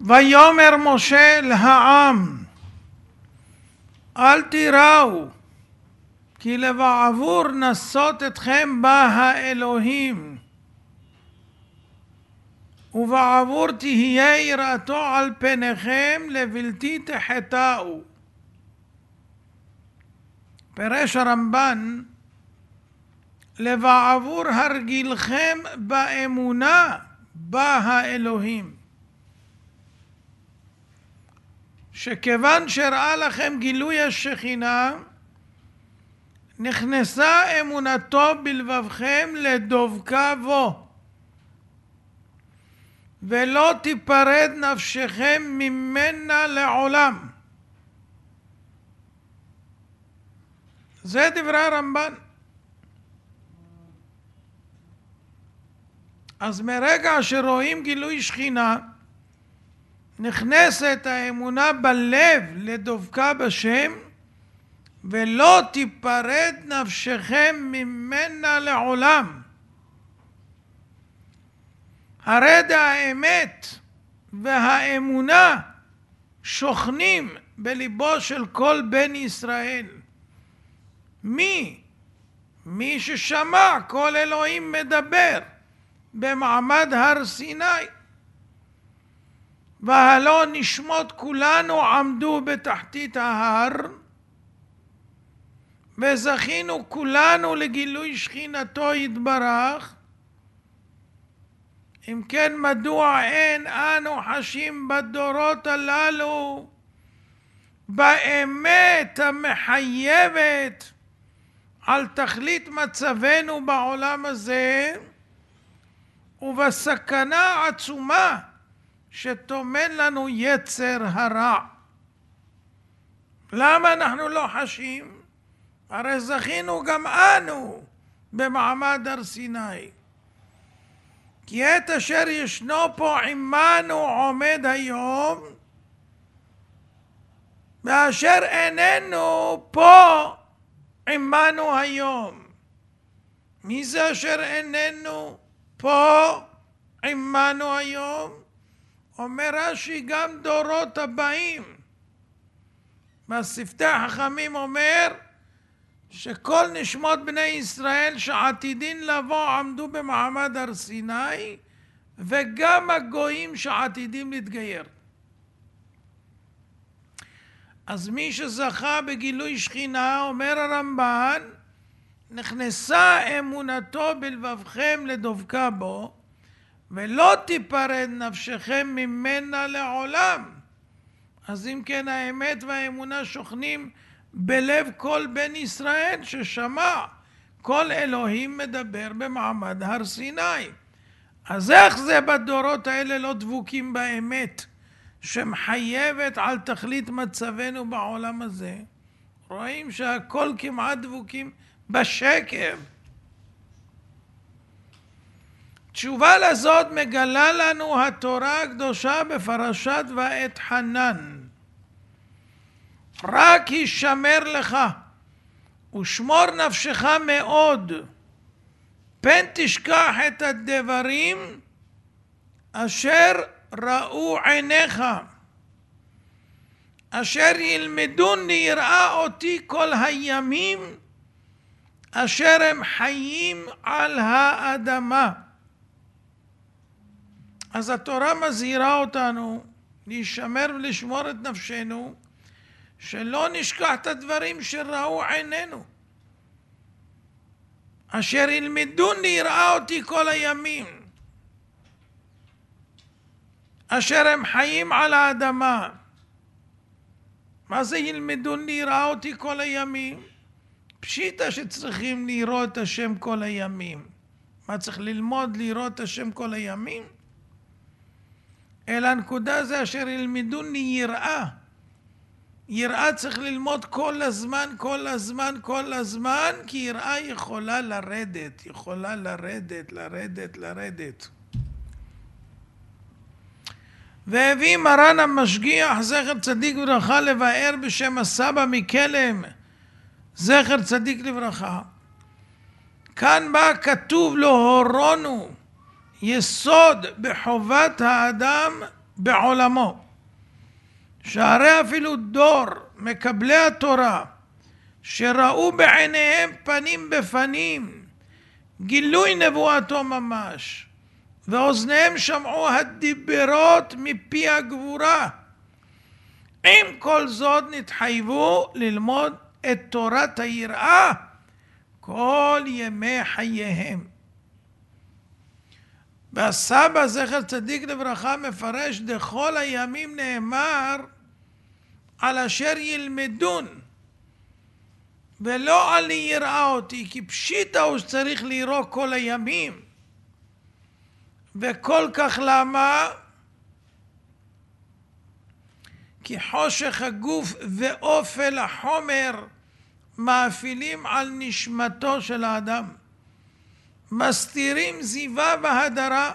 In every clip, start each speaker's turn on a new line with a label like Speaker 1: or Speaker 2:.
Speaker 1: ויאמר משה לעם, אל תיראו, כי לבעבור נסות אתכם בא האלוהים, ובעבור תהיה יראתו על פניכם לבלתי תחטאו. פירש הרמב"ן, לבעבור הרגילכם באמונה בא האלוהים. שכיוון שראה לכם גילוי השכינה, נכנסה אמונתו בלבבכם לדבקה בו. ולא תיפרד נפשכם ממנה לעולם. זה דברי הרמב"ן. אז מרגע שרואים גילוי שכינה, נכנסת האמונה בלב לדבקה בשם, ולא תיפרד נפשכם ממנה לעולם. הרד האמת והאמונה שוכנים בליבו של כל בן ישראל. מי? מי ששמע כל אלוהים מדבר. במעמד הר סיני. והלא נשמות כולנו עמדו בתחתית ההר, וזכינו כולנו לגילוי שכינתו יתברך. אם כן, מדוע אין אנו חשים בדורות הללו באמת המחייבת על תכלית מצבנו בעולם הזה? ובסכנה עצומה שטומן לנו יצר הרע. למה אנחנו לא חשים? הרי זכינו גם אנו במעמד הר סיני. כי את אשר ישנו פה עמנו עומד היום, ואשר איננו פה עמנו היום. מי זה אשר איננו? פה עמנו היום, אומר רש"י, גם דורות הבאים. מהשפתי החכמים אומר שכל נשמות בני ישראל שעתידין לבוא עמדו במעמד הר סיני וגם הגויים שעתידים להתגייר. אז מי שזכה בגילוי שכינה, אומר הרמב"ן, נכנסה אמונתו בלבבכם לדבקה בו, ולא תיפרד נפשכם ממנה לעולם. אז אם כן האמת והאמונה שוכנים בלב כל בן ישראל ששמע. כל אלוהים מדבר במעמד הר סיני. אז איך זה בדורות האלה לא דבוקים באמת, שמחייבת על תכלית מצבנו בעולם הזה? רואים שהכל כמעט דבוקים בשקר. תשובה לזאת מגלה לנו התורה הקדושה בפרשת ואת חנן. רק הישמר לך ושמור נפשך מאוד, פן תשכח את הדברים אשר ראו עיניך, אשר ילמדון ליראה אותי כל הימים אשר הם חיים על האדמה. אז התורה מזהירה אותנו להישמר ולשמור את נפשנו, שלא נשכח את הדברים שראו עינינו. אשר ילמדו ליראה אותי כל הימים. אשר הם חיים על האדמה. מה זה ילמדו ליראה אותי כל הימים? פשיטא שצריכים לראות את השם כל הימים. מה צריך ללמוד לראות את השם כל הימים? אלא הנקודה זה אשר ילמדוני יראה. יראה צריך ללמוד כל הזמן, כל הזמן, כל הזמן, כי יראה יכולה לרדת, יכולה לרדת, לרדת, לרדת. והביא מרן המשגיח, זכר צדיק וברכה, לבאר בשם הסבא מקלם. זכר צדיק לברכה. כאן בא כתוב להורונו, יסוד בחובת האדם בעולמו. שהרי אפילו דור מקבלי התורה שראו בעיניהם פנים בפנים גילוי נבואתו ממש ואוזניהם שמעו הדיברות מפי הגבורה עם כל זאת נתחייבו ללמוד את תורת היראה כל ימי חייהם. והסבא זכר צדיק לברכה מפרש דכל הימים נאמר על אשר ילמדון ולא על יראה אותי כי פשיטא הוא שצריך לירוא כל הימים וכל כך למה? כי חושך הגוף ואופל החומר מאפילים על נשמתו של האדם, מסתירים זיווה והדרה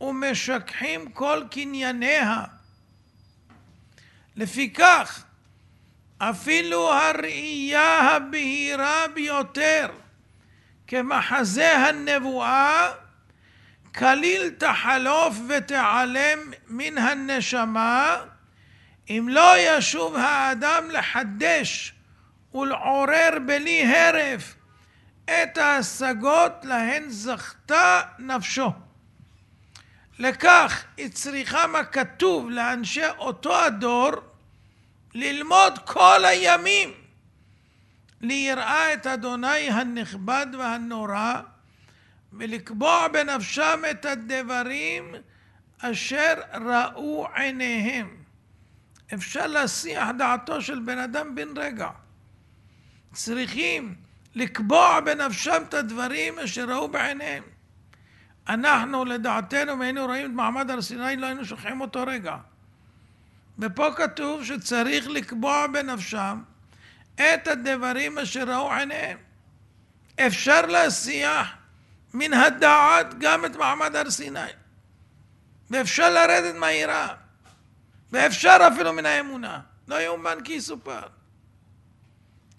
Speaker 1: ומשכחים כל קנייניה. לפיכך, אפילו הראייה הבהירה ביותר כמחזה הנבואה כליל תחלוף ותיעלם מן הנשמה אם לא ישוב האדם לחדש ולעורר בלי הרף את ההשגות להן זכתה נפשו. לכך היא צריכה מה כתוב לאנשי אותו הדור ללמוד כל הימים ליראה את אדוני הנכבד והנורא ולקבוע בנפשם את הדברים אשר ראו עיניהם. אפשר להסיח דעתו של בן אדם בן רגע. צריכים לקבוע בנפשם את הדברים אשר ראו בעיניהם. אנחנו, לדעתנו, אם היינו רואים את מעמד הר סיני, לא היינו שוכחים אותו רגע. ופה כתוב שצריך לקבוע בנפשם את הדברים אשר ראו עיניהם. אפשר להסיח מן הדעת גם את מעמד הר סיני. ואפשר לרדת מהירה. ואפשר אפילו מן האמונה. לא יאומן כי יסופר.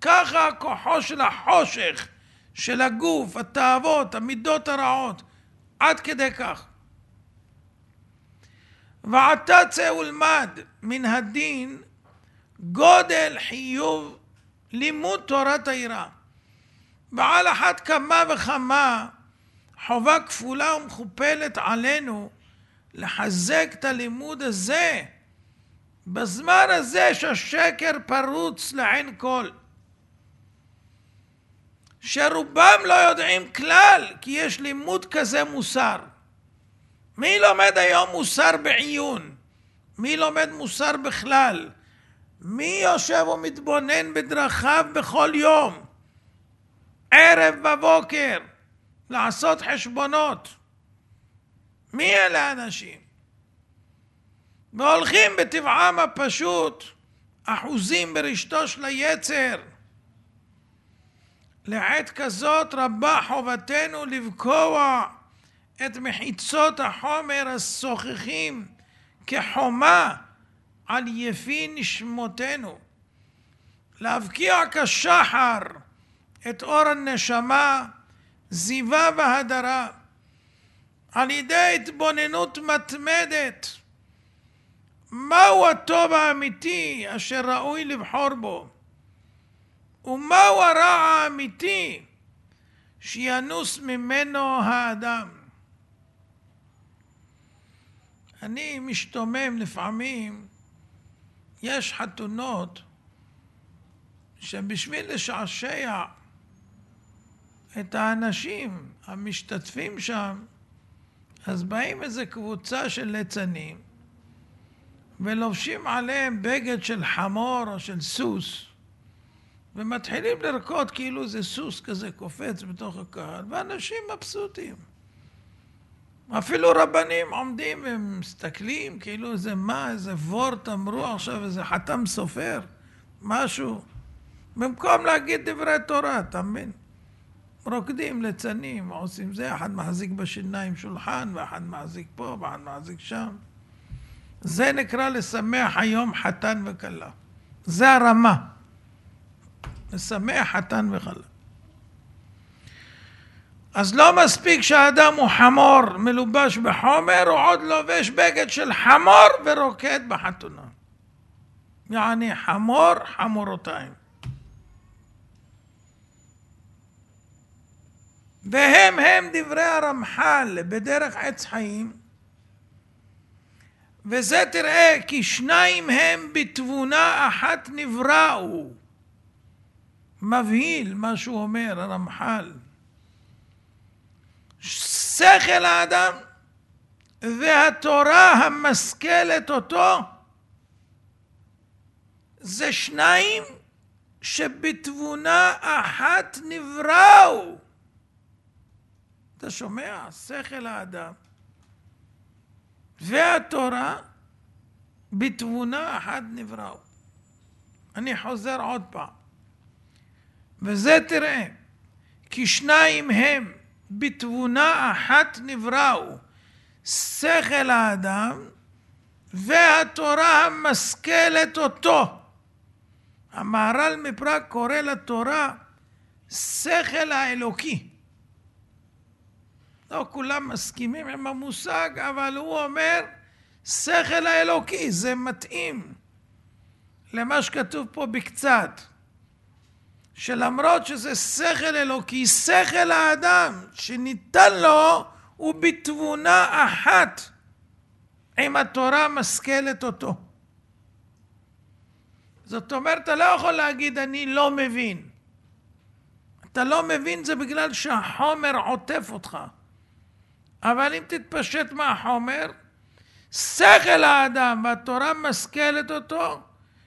Speaker 1: ככה כוחו של החושך, של הגוף, התאוות, המידות הרעות, עד כדי כך. ועתה צא ולמד מן הדין גודל חיוב לימוד תורת היראה. ועל אחת כמה וכמה חובה כפולה ומכופלת עלינו לחזק את הלימוד הזה בזמן הזה שהשקר פרוץ לעין כל. שרובם לא יודעים כלל, כי יש לימוד כזה מוסר. מי לומד היום מוסר בעיון? מי לומד מוסר בכלל? מי יושב ומתבונן בדרכיו בכל יום? ערב בבוקר, לעשות חשבונות. מי אלה האנשים? והולכים בטבעם הפשוט, אחוזים ברשתו של היצר. לעת כזאת רבה חובתנו לבקוע את מחיצות החומר השוחחים כחומה על יפי נשמותינו. להבקיע כשחר את אור הנשמה, זיווה והדרה, על ידי התבוננות מתמדת. מהו הטוב האמיתי אשר ראוי לבחור בו? ומהו הרע האמיתי שינוס ממנו האדם? אני משתומם לפעמים, יש חתונות שבשביל לשעשע את האנשים המשתתפים שם, אז באים איזה קבוצה של ליצנים ולובשים עליהם בגד של חמור או של סוס, ומתחילים לרקוד כאילו איזה סוס כזה קופץ בתוך הקהל, ואנשים מבסוטים. אפילו רבנים עומדים ומסתכלים, כאילו איזה מה, איזה וורט אמרו עכשיו, איזה חתם סופר, משהו. במקום להגיד דברי תורה, אתה מבין? רוקדים, ליצנים, עושים זה, אחד מחזיק בשיניים שולחן, ואחד מחזיק פה, ואחד מחזיק שם. זה נקרא לשמח היום חתן וכלה. זה הרמה. משמח חתן וחלה. אז לא מספיק שהאדם הוא חמור מלובש בחומר, הוא עוד לובש בגד של חמור ורוקד בחתונה. יעני חמור חמורותיים. והם הם דברי הרמח"ל בדרך עץ חיים, וזה תראה כי שניים הם בתבונה אחת נבראו. מבהיל מה שהוא אומר, הרמח"ל. שכל האדם והתורה המשכלת אותו זה שניים שבתבונה אחת נבראו. אתה שומע? שכל האדם והתורה בתבונה אחת נבראו. אני חוזר עוד פעם. וזה תראה, כי שניים הם, בתבונה אחת נבראו, שכל האדם והתורה המשכלת אותו. המהר"ל מפראג קורא לתורה שכל האלוקי. לא כולם מסכימים עם המושג, אבל הוא אומר שכל האלוקי, זה מתאים למה שכתוב פה בקצת. שלמרות שזה שכל אלוקי, שכל האדם שניתן לו הוא בתבונה אחת עם התורה משכלת אותו. זאת אומרת, אתה לא יכול להגיד אני לא מבין. אתה לא מבין זה בגלל שהחומר עוטף אותך. אבל אם תתפשט מהחומר, שכל האדם והתורה משכלת אותו,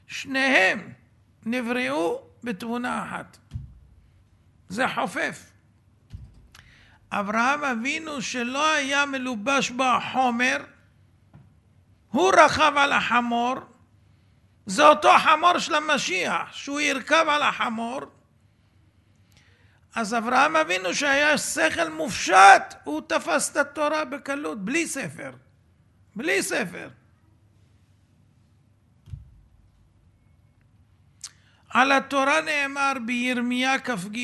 Speaker 1: שניהם נבראו בתבונה אחת. זה חופף. אברהם אבינו שלא היה מלובש בו החומר, הוא רכב על החמור, זה אותו חמור של המשיח, שהוא ירכב על החמור. אז אברהם אבינו שהיה שכל מופשט, הוא תפס את התורה בקלות, בלי ספר. בלי ספר. על התורה נאמר בירמיה כ"ג: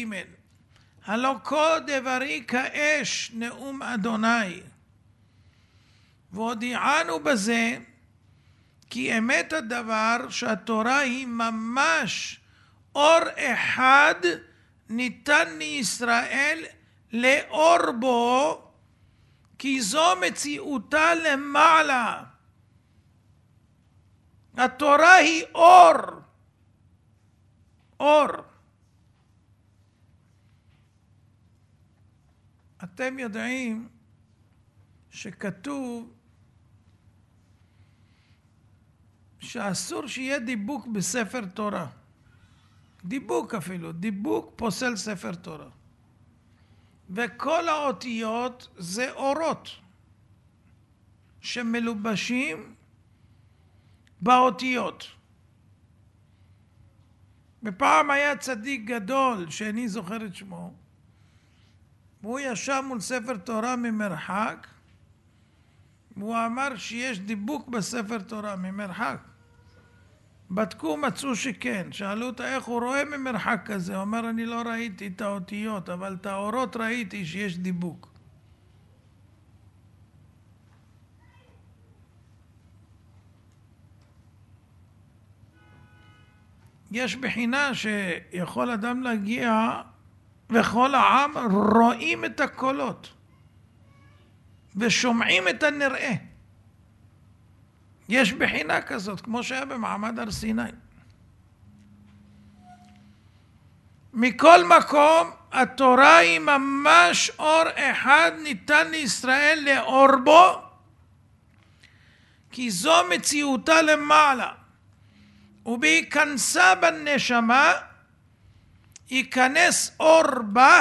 Speaker 1: הלא כה דברי כאש נאום אדוני. והודיענו בזה כי אמת הדבר שהתורה היא ממש אור אחד ניתן לישראל לאור בו כי זו מציאותה למעלה. התורה היא אור אור. אתם יודעים שכתוב שאסור שיהיה דיבוק בספר תורה. דיבוק אפילו, דיבוק פוסל ספר תורה. וכל האותיות זה אורות שמלובשים באותיות. ופעם היה צדיק גדול, שאיני זוכר את שמו, והוא ישב מול ספר תורה ממרחק, והוא אמר שיש דיבוק בספר תורה ממרחק. בדקו, מצאו שכן. שאלו אותה איך הוא רואה ממרחק כזה. הוא אומר, אני לא ראיתי את האותיות, אבל את האורות ראיתי שיש דיבוק. יש בחינה שיכול אדם להגיע וכל העם רואים את הקולות ושומעים את הנראה. יש בחינה כזאת, כמו שהיה במעמד הר סיני. מכל מקום, התורה היא ממש אור אחד ניתן לישראל לאור בו, כי זו מציאותה למעלה. ובהיכנסה בנשמה ייכנס אור בה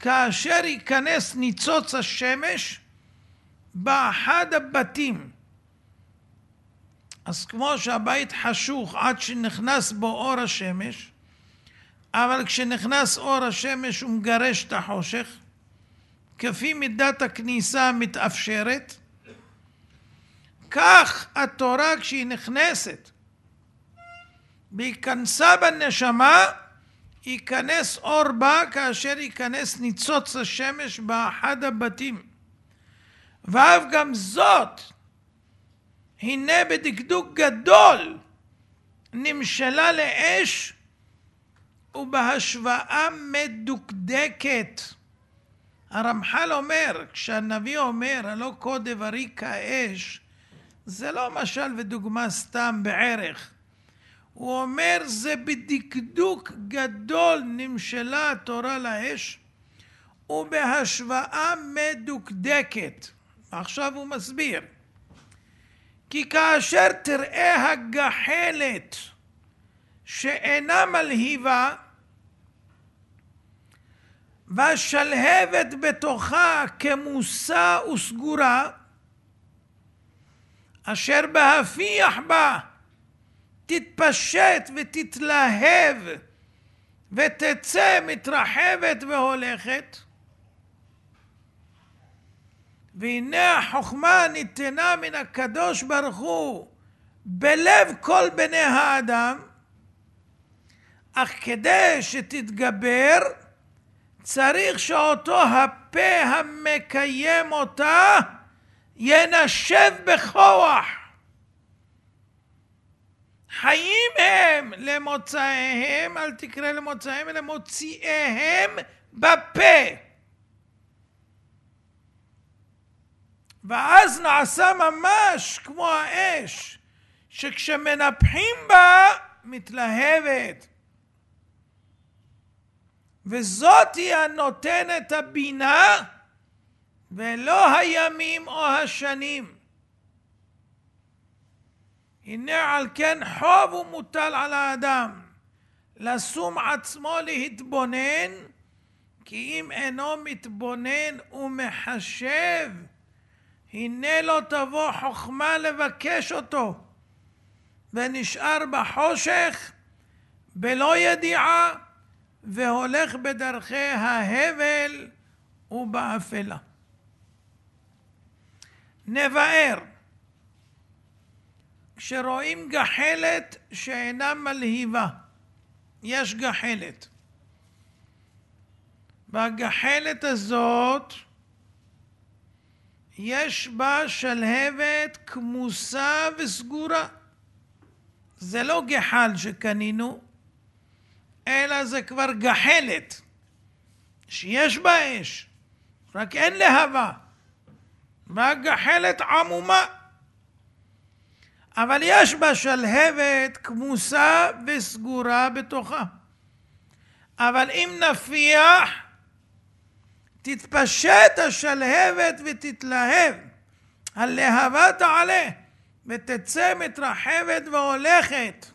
Speaker 1: כאשר ייכנס ניצוץ השמש באחד הבתים. אז כמו שהבית חשוך עד שנכנס בו אור השמש, אבל כשנכנס אור השמש הוא מגרש את החושך, כפי מידת הכניסה המתאפשרת, כך התורה כשהיא נכנסת בהיכנסה בנשמה ייכנס אור בה כאשר ייכנס ניצוץ השמש באחד הבתים. ואף גם זאת, הנה בדקדוק גדול נמשלה לאש ובהשוואה מדוקדקת. הרמח"ל אומר, כשהנביא אומר, הלא כה דברי כאש, זה לא משל ודוגמה סתם בערך. הוא אומר זה בדקדוק גדול נמשלה התורה לאש ובהשוואה מדוקדקת. עכשיו הוא מסביר. כי כאשר תראה הגחלת שאינה מלהיבה והשלהבת בתוכה כמוסה וסגורה אשר בהפיח בה תתפשט ותתלהב ותצא מתרחבת והולכת. והנה החוכמה ניתנה מן הקדוש ברוך הוא בלב כל בני האדם, אך כדי שתתגבר צריך שאותו הפה המקיים אותה ינשב בכוח. חיים הם למוצאיהם, אל תקרא למוצאיהם, אלא מוציאיהם בפה. ואז נעשה ממש כמו האש, שכשמנפחים בה, מתלהבת. וזאת היא הנותנת הבינה, ולא הימים או השנים. הנה על כן חוב הוא מוטל על האדם, לשום עצמו להתבונן, כי אם אינו מתבונן ומחשב, הנה לא תבוא חוכמה לבקש אותו, ונשאר בחושך, בלא ידיעה, והולך בדרכי ההבל ובאפלה. נבער שרואים גחלת שאינה מלהיבה. יש גחלת. והגחלת הזאת יש בה שלהבת כמוסה וסגורה. זה לא גחל שקנינו, אלא זה כבר גחלת שיש בה אש, רק אין להבה. והגחלת עמומה. אבל יש בה שלהבת כמוסה וסגורה בתוכה. אבל אם נפיח, תתפשט השלהבת ותתלהב, הלהבה תעלה, ותצא מתרחבת והולכת.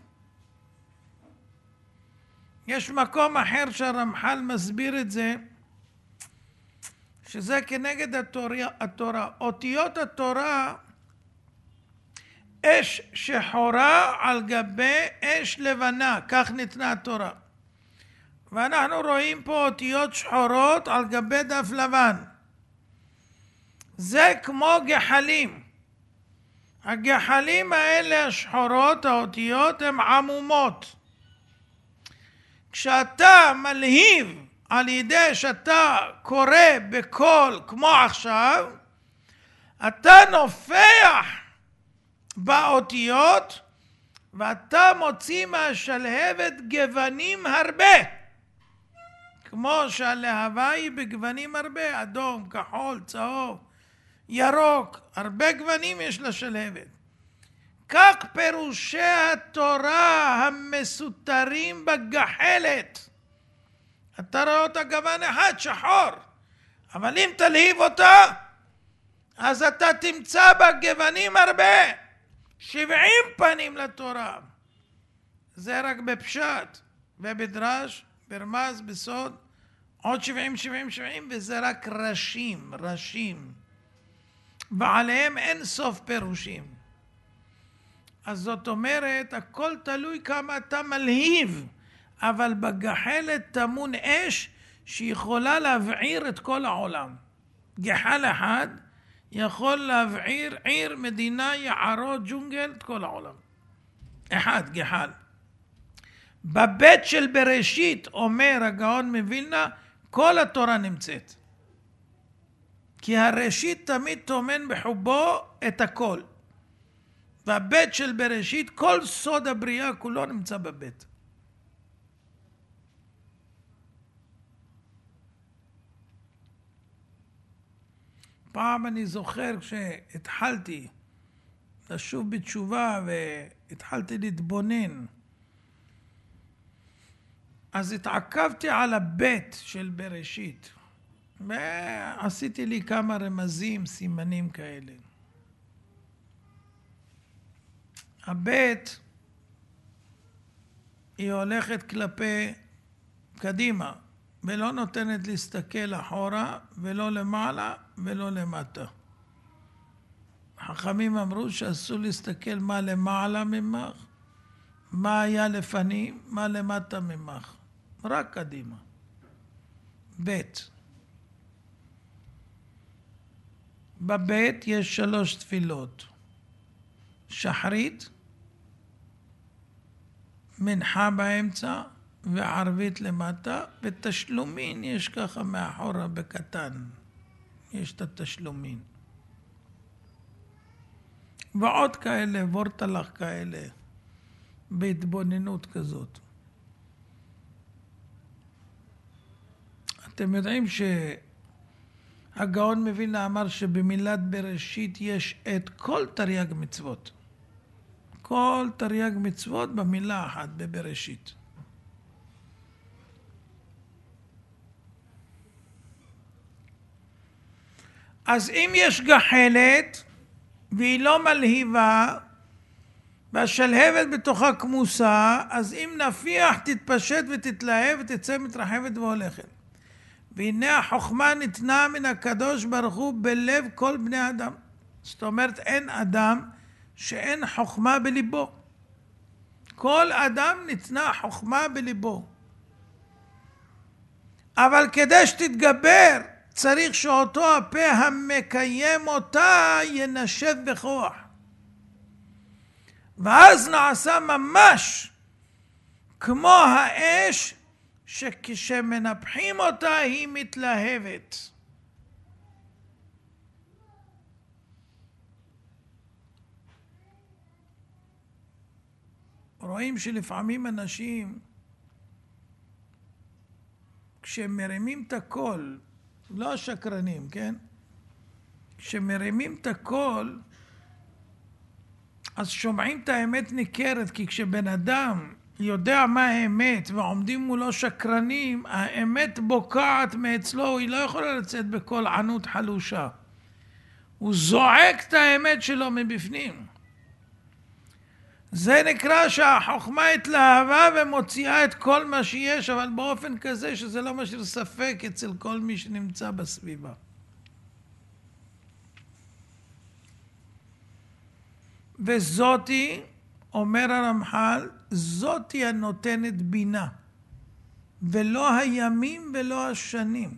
Speaker 1: יש מקום אחר שהרמח"ל מסביר את זה, שזה כנגד התורה. התורה. אותיות התורה אש שחורה על גבי אש לבנה, כך ניתנה התורה. ואנחנו רואים פה אותיות שחורות על גבי דף לבן. זה כמו גחלים. הגחלים האלה, השחורות, האותיות, הן עמומות. כשאתה מלהיב על ידי שאתה קורא בקול כמו עכשיו, אתה נופח באותיות, ואתה מוציא מהשלהבת גוונים הרבה. כמו שהלהבה היא בגוונים הרבה, אדום, כחול, צהוב, ירוק, הרבה גוונים יש לשלהבת. כך פירושי התורה המסותרים בגחלת. אתה רואה אותה גוון אחד, שחור, אבל אם תלהיב אותה, אז אתה תמצא בה גוונים הרבה. שבעים פנים לתורה. זה רק בפשט ובדרש, ברמז, בסוד, עוד שבעים, שבעים, שבעים, וזה רק ראשים, ראשים. ועליהם אין סוף פירושים. אז זאת אומרת, הכל תלוי כמה אתה מלהיב, אבל בגחלת טמון אש שיכולה להבעיר את כל העולם. גחל אחד יכול להבעיר עיר, מדינה, יערות, ג'ונגל, את כל העולם. אחד, גחל. בבית של בראשית, אומר הגאון מווילנה, כל התורה נמצאת. כי הראשית תמיד טומן בחובו את הכל. והבית של בראשית, כל סוד הבריאה כולו נמצא בבית. פעם אני זוכר כשהתחלתי לשוב בתשובה והתחלתי להתבונן, אז התעכבתי על הבית של בראשית, ועשיתי לי כמה רמזים, סימנים כאלה. הבית היא הולכת כלפי קדימה, ולא נותנת להסתכל אחורה ולא למעלה ולא למטה. חכמים אמרו שאסור להסתכל מה למעלה ממך, מה היה לפנים, מה למטה ממך. רק קדימה. ב' בבית יש שלוש תפילות. שחרית, מנחה באמצע וערבית למטה, ותשלומין יש ככה מאחורה בקטן. יש את התשלומים. ועוד כאלה, וורטלח כאלה, בהתבוננות כזאת. אתם יודעים שהגאון מווילנה אמר שבמילת בראשית יש את כל תרי"ג מצוות. כל תרי"ג מצוות במילה אחת, בבראשית. אז אם יש גחלת והיא לא מלהיבה והשלהבת בתוכה כמוסה, אז אם נפיח תתפשט ותתלהב ותצא מתרחבת והולכת. והנה החוכמה ניתנה מן הקדוש ברוך הוא בלב כל בני אדם. זאת אומרת אין אדם שאין חוכמה בליבו. כל אדם ניתנה חוכמה בליבו. אבל כדי שתתגבר צריך שאותו הפה המקיים אותה ינשב בכוח. ואז נעשה ממש כמו האש שכשמנפחים אותה היא מתלהבת. רואים שלפעמים אנשים כשהם מרימים את הקול לא השקרנים, כן? כשמרימים את הקול, אז שומעים את האמת ניכרת, כי כשבן אדם יודע מה האמת ועומדים מולו שקרנים, האמת בוקעת מאצלו, היא לא יכולה לצאת בקול ענות חלושה. הוא זועק את האמת שלו מבפנים. זה נקרא שהחוכמה התלהבה ומוציאה את כל מה שיש, אבל באופן כזה שזה לא משאיר ספק אצל כל מי שנמצא בסביבה. וזאתי, אומר הרמח"ל, זאתי הנותנת בינה, ולא הימים ולא השנים.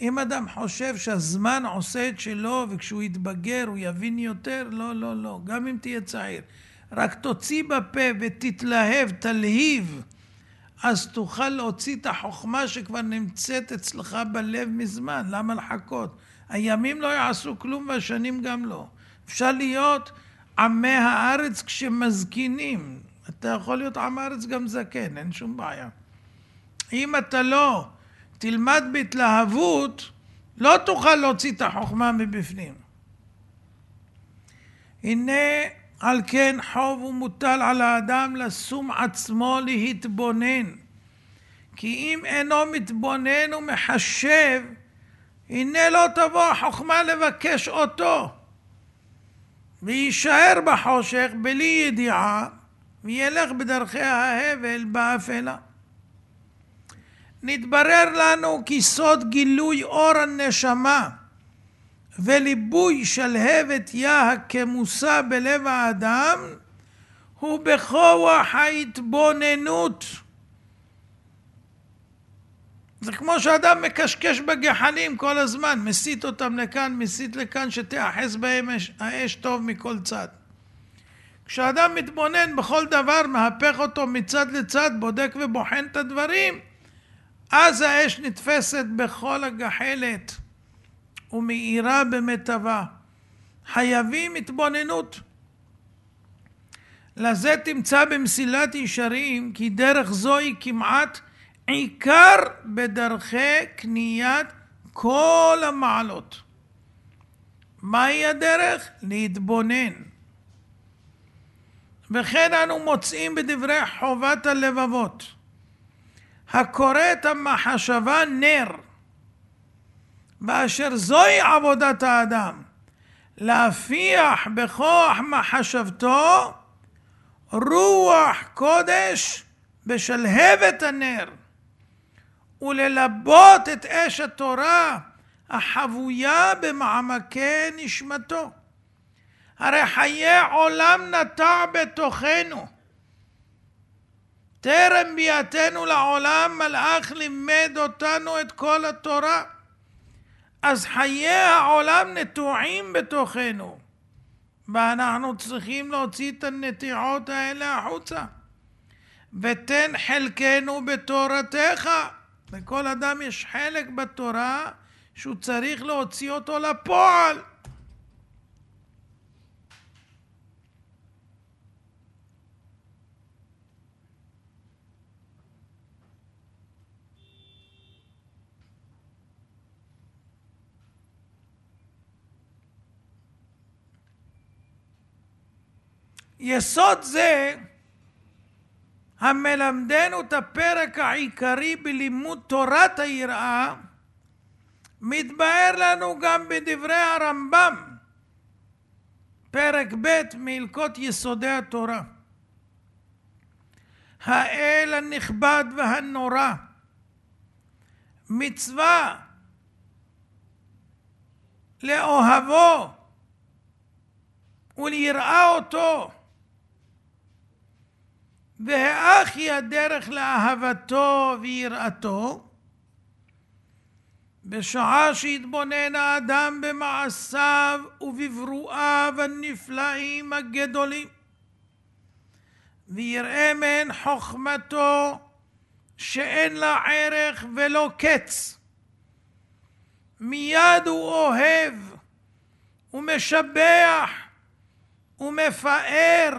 Speaker 1: אם אדם חושב שהזמן עושה את שלו, וכשהוא יתבגר הוא יבין יותר, לא, לא, לא. גם אם תהיה צעיר. רק תוציא בפה ותתלהב, תלהיב, אז תוכל להוציא את החוכמה שכבר נמצאת אצלך בלב מזמן, למה לחכות? הימים לא יעשו כלום והשנים גם לא. אפשר להיות עמי הארץ כשמזקינים. אתה יכול להיות עם הארץ גם זקן, אין שום בעיה. אם אתה לא תלמד בהתלהבות, לא תוכל להוציא את החוכמה מבפנים. הנה על כן חוב הוא מוטל על האדם לשום עצמו להתבונן. כי אם אינו מתבונן ומחשב, הנה לא תבוא החוכמה לבקש אותו. ויישאר בחושך בלי ידיעה, וילך בדרכי ההבל באפלה. נתברר לנו כי סוד גילוי אור הנשמה וליבוי שלהבת יה הכמוסה בלב האדם, הוא בכוח ההתבוננות. זה כמו שאדם מקשקש בגחלים כל הזמן, מסית אותם לכאן, מסית לכאן, שתיאחז בהם האש טוב מכל צד. כשאדם מתבונן בכל דבר, מהפך אותו מצד לצד, בודק ובוחן את הדברים, אז האש נתפסת בכל הגחלת. ומאירה במיטבה. חייבים התבוננות. לזה תמצא במסילת ישרים, כי דרך זו היא כמעט עיקר בדרכי קניית כל המעלות. מהי הדרך? להתבונן. וכן אנו מוצאים בדברי חובת הלבבות, הקורא את המחשבה נר. באשר זוהי עבודת האדם, להפיח בכוח מחשבתו רוח קודש בשלהבת הנר, וללבות את אש התורה החבויה במעמקי נשמתו. הרי חיי עולם נטע בתוכנו. טרם ביאתנו לעולם מלאך לימד אותנו את כל התורה. אז חיי העולם נטועים בתוכנו, ואנחנו צריכים להוציא את הנטיעות האלה החוצה. ותן חלקנו בתורתך. לכל אדם יש חלק בתורה שהוא צריך להוציא אותו לפועל. יסוד זה המלמדנו את הפרק העיקרי בלימוד תורת היראה, מתבהר לנו גם בדברי הרמב"ם, פרק ב' מהלקות יסודי התורה. האל הנכבד והנורא, מצווה לאוהבו וליראה אותו והאח היא הדרך לאהבתו ויראתו, בשעה שהתבונן האדם במעשיו ובברואיו הנפלאים הגדולים, ויראה מהן חוכמתו שאין לה ערך ולא קץ. מיד הוא אוהב ומשבח ומפאר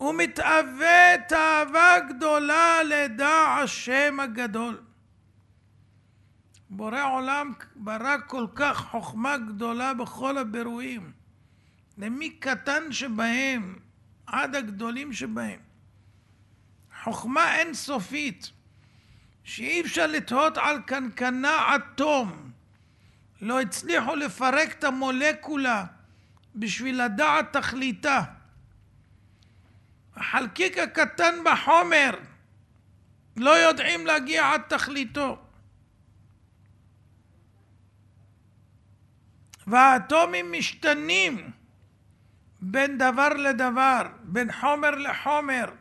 Speaker 1: הוא מתאווה תאווה גדולה לדע השם הגדול. בורא עולם ברא כל כך חוכמה גדולה בכל הבירואים, למי קטן שבהם עד הגדולים שבהם. חוכמה אינסופית, שאי אפשר לתהות על קנקנה עד תום. לא הצליחו לפרק את המולקולה בשביל לדעת תכליתה. החלקיק הקטן בחומר לא יודעים להגיע עד תכליתו. והאטומים משתנים בין דבר לדבר, בין חומר לחומר.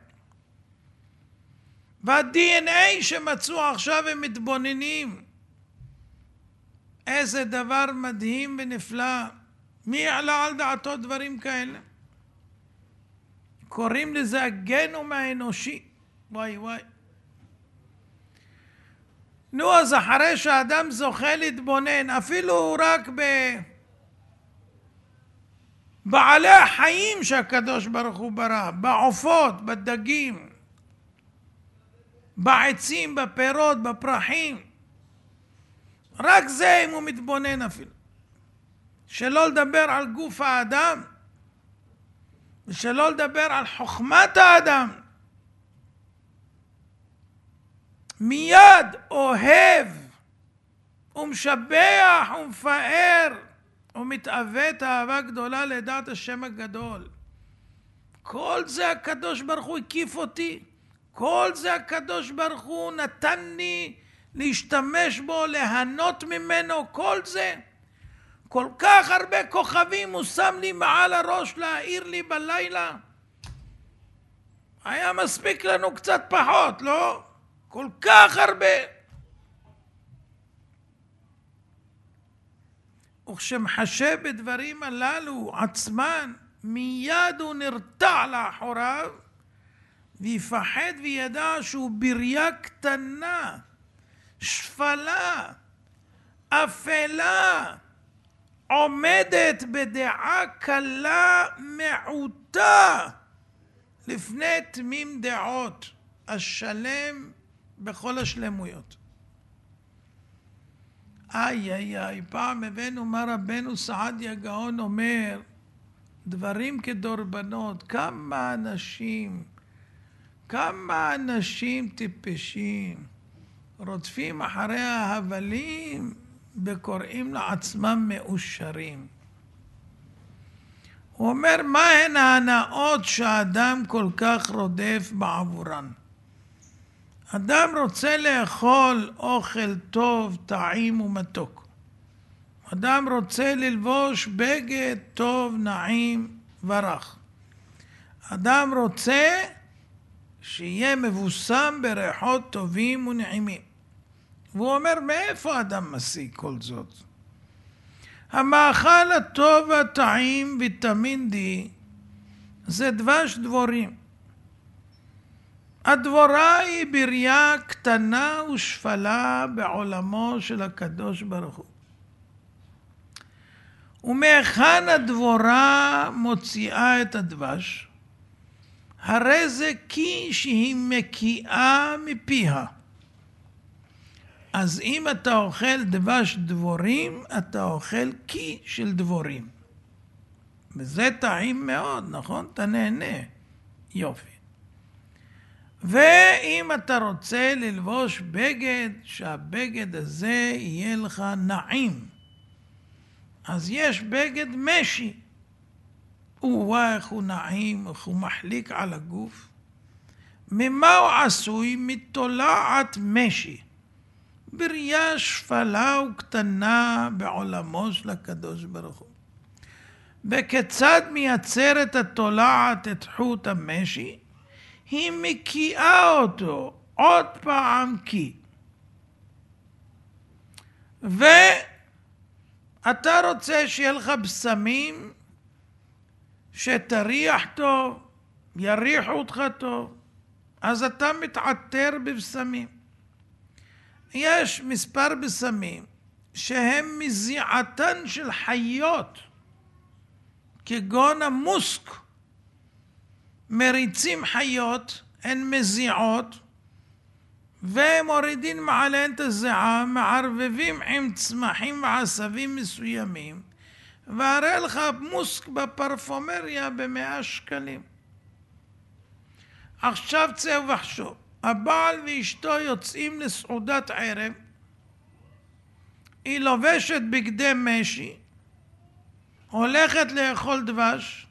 Speaker 1: וה-DNA שמצאו עכשיו הם מתבוננים. איזה דבר מדהים ונפלא. מי יעלה על דעתו דברים כאלה? קוראים לזה הגנום האנושי. וואי וואי. נו, אז אחרי שאדם זוכה להתבונן, אפילו רק ב... בעלי החיים שהקדוש ברוך הוא ברא, בעופות, בדגים, בעצים, בפירות, בפרחים. רק זה אם הוא מתבונן אפילו. שלא לדבר על גוף האדם. ושלא לדבר על חוכמת האדם. מיד אוהב ומשבח ומפאר ומתעוות אהבה גדולה לדעת השם הגדול. כל זה הקדוש ברוך הוא הקיף אותי, כל זה הקדוש ברוך הוא נתן לי להשתמש בו, ליהנות ממנו, כל זה. כל כך הרבה כוכבים הוא שם לי מעל הראש להעיר לי בלילה. היה מספיק לנו קצת פחות, לא? כל כך הרבה. וכשמחשב בדברים הללו עצמן, מיד הוא נרתע לאחוריו, ויפחד וידע שהוא בריה קטנה, שפלה, אפלה. עומדת בדעה קלה מעוטה לפני תמים דעות, השלם בכל השלמויות. איי איי איי, פעם הבאנו מה רבנו סעדיה גאון אומר, דברים כדורבנות, כמה אנשים, כמה אנשים טיפשים רודפים אחרי ההבלים וקוראים לעצמם מאושרים. הוא אומר, מהן ההנאות שהאדם כל כך רודף בעבורן? אדם רוצה לאכול אוכל טוב, טעים ומתוק. אדם רוצה ללבוש בגד טוב, נעים ורך. אדם רוצה שיהיה מבוסם בריחות טובים ונעימים. והוא אומר, מאיפה אדם משיג כל זאת? המאכל הטוב והטעים, ויטמין D, זה דבש דבורים. הדבורה היא בריאה קטנה ושפלה בעולמו של הקדוש ברוך הוא. ומהיכן הדבורה מוציאה את הדבש? הרי זה כי שהיא מקיאה מפיה. אז אם אתה אוכל דבש דבורים, אתה אוכל קי של דבורים. וזה טעים מאוד, נכון? אתה נהנה. יופי. ואם אתה רוצה ללבוש בגד, שהבגד הזה יהיה לך נעים. אז יש בגד משי. וואי, איך הוא נעים, איך הוא מחליק על הגוף. ממה הוא עשוי? מתולעת משי. בראייה שפלה וקטנה בעולמו של הקדוש ברוך הוא. וכיצד מייצרת התולעת את חוט המשי? היא מקיאה אותו עוד פעם כי. ואתה רוצה שיהיה לך בשמים שתריח טוב, יריחו אותך טוב, אז אתה מתעטר בבשמים. יש מספר בשמים שהם מזיעתן של חיות, כגון המוסק. מריצים חיות, הן מזיעות, ומורידים מעליהן את הזיעה, מערבבים עם צמחים ועשבים מסוימים, והרי לך מוסק בפרפומריה במאה שקלים. עכשיו צא וחשוב. הבעל ואשתו יוצאים לסעודת ערב, היא לובשת בגדי משי, הולכת לאכול דבש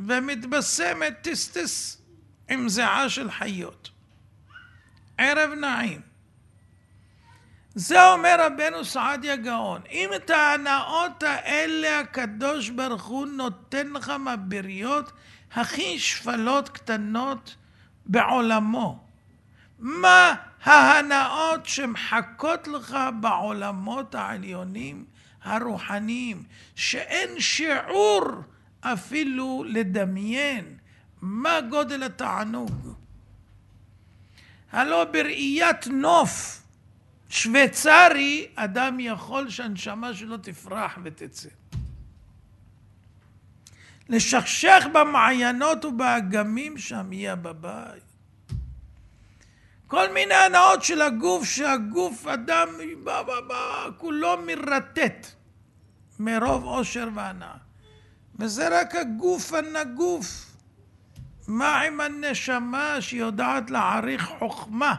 Speaker 1: ומתבשמת טיסטיס עם זיעה של חיות. ערב נעים. זה אומר רבנו סעדיה גאון, אם את ההנאות האלה הקדוש ברוך הוא נותן לך מהבריות הכי שפלות קטנות בעולמו. מה ההנאות שמחכות לך בעולמות העליונים הרוחניים, שאין שיעור אפילו לדמיין מה גודל התענוג. הלא בראיית נוף שוויצרי, אדם יכול שהנשמה שלו תפרח ותצא. לשכשך במעיינות ובאגמים שם יהיה בבית. כל מיני הנאות של הגוף, שהגוף, אדם, בא, בא, בא, כולו מרטט מרוב עושר והנאה. וזה רק הגוף הנגוף. מה עם הנשמה שיודעת להעריך חוכמה?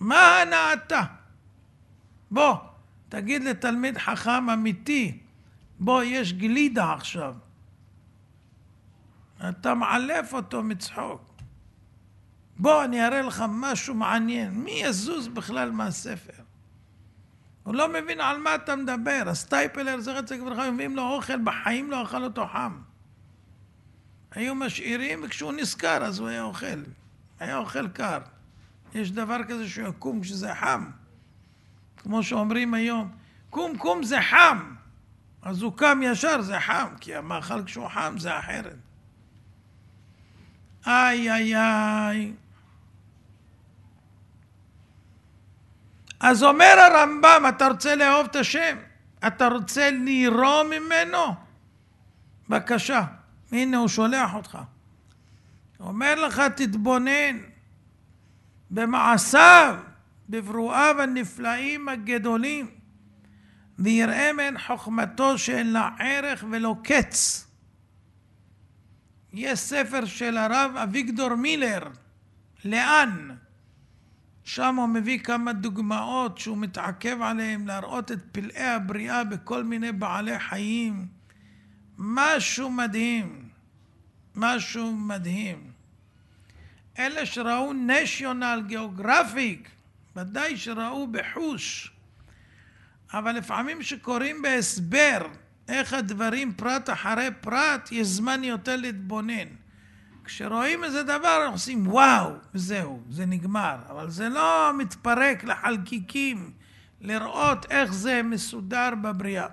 Speaker 1: מה הנאתה? בוא, תגיד לתלמיד חכם אמיתי, בוא, יש גלידה עכשיו. אתה מעלף אותו מצחוק. בוא אני אראה לך משהו מעניין, מי יזוז בכלל מהספר? הוא לא מבין על מה אתה מדבר, הסטייפלר זכר צדיק וברכה, מביאים לו אוכל, בחיים לא אכל אותו חם. היו משאירים, וכשהוא נזכר אז הוא היה אוכל, היה אוכל קר. יש דבר כזה שהוא יקום כשזה חם. כמו שאומרים היום, קום קום זה חם. אז הוא קם ישר, זה חם, כי המאכל כשהוא חם זה אחרת. איי איי איי, אז אומר הרמב"ם, אתה רוצה לאהוב את השם? אתה רוצה לירום ממנו? בבקשה, הנה הוא שולח אותך. אומר לך, תתבונן במעשיו, בברואיו הנפלאים הגדולים, ויראה מן חוכמתו שאין לה ערך ולא קץ. יש ספר של הרב אביגדור מילר, לאן? שם הוא מביא כמה דוגמאות שהוא מתעכב עליהן, להראות את פלאי הבריאה בכל מיני בעלי חיים. משהו מדהים. משהו מדהים. אלה שראו national geographic, ודאי שראו בחוש. אבל לפעמים שקוראים בהסבר איך הדברים פרט אחרי פרט, יש זמן יותר להתבונן. כשרואים איזה דבר, אנחנו עושים וואו, וזהו, זה נגמר. אבל זה לא מתפרק לחלקיקים, לראות איך זה מסודר בבריאה.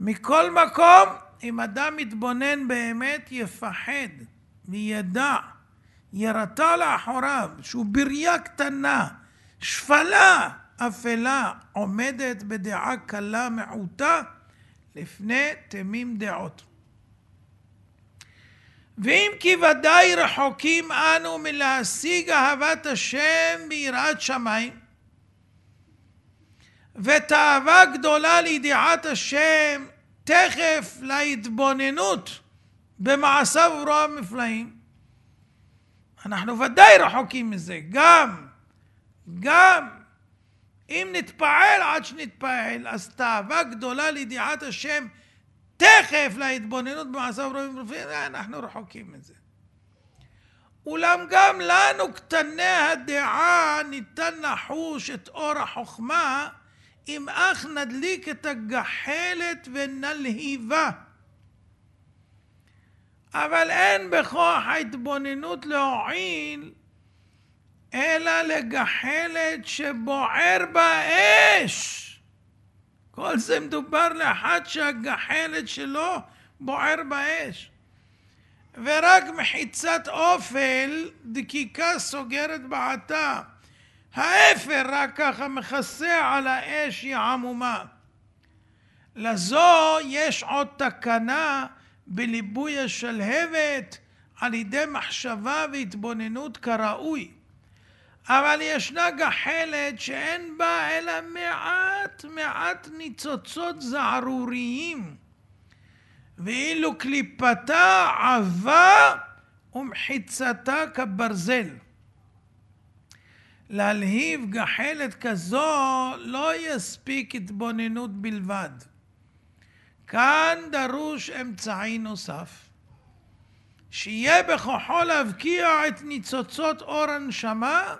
Speaker 1: מכל מקום, אם אדם מתבונן באמת, יפחד וידע, ירתע לאחוריו, שהוא בריאה קטנה, שפלה, אפלה, עומדת בדעה קלה מעוטה לפני תמים דעות. ואם כי ודאי רחוקים אנו מלהשיג אהבת השם ביראת שמיים, ותאווה גדולה לידיעת השם תכף להתבוננות במעשיו ורוע המפלאים. אנחנו ודאי רחוקים מזה, גם, גם אם נתפעל עד שנתפעל, אז תאווה גדולה לידיעת השם תכף להתבוננות במעשיו רואים רופאים, אנחנו רחוקים מזה. אולם גם לנו קטני הדעה ניתן לחוש את אור החוכמה אם אך נדליק את הגחלת ונלהיבה. אבל אין בכוח ההתבוננות להועיל, אלא לגחלת שבוער בה אש. כל זה מדובר לאחד שהגחלת שלו בוער באש. ורק מחיצת אופל, דקיקה סוגרת בעתה. האפר רק ככה מכסה על האש היא עמומה. לזו יש עוד תקנה בליבוי השלהבת על ידי מחשבה והתבוננות כראוי. אבל ישנה גחלת שאין בה אלא מעט מעט ניצוצות זערוריים, ואילו קליפתה עבה ומחיצתה כברזל. להלהיב גחלת כזו לא יספיק התבוננות בלבד. כאן דרוש אמצעי נוסף, שיהיה בכוחו להבקיע את ניצוצות אור הנשמה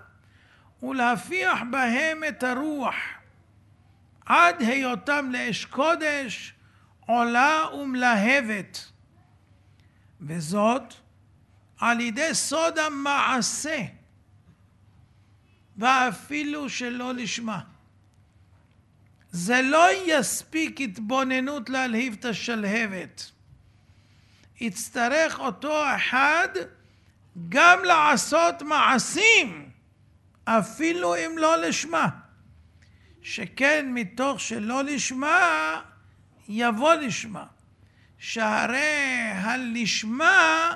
Speaker 1: ולהפיח בהם את הרוח, עד היותם לאש קודש עולה ומלהבת. וזאת על ידי סוד המעשה, ואפילו שלא לשמה. זה לא יספיק התבוננות להלהיב את השלהבת. יצטרך אותו אחד גם לעשות מעשים. אפילו אם לא לשמה. שכן מתוך שלא לשמה, יבוא לשמה. שהרי הלשמה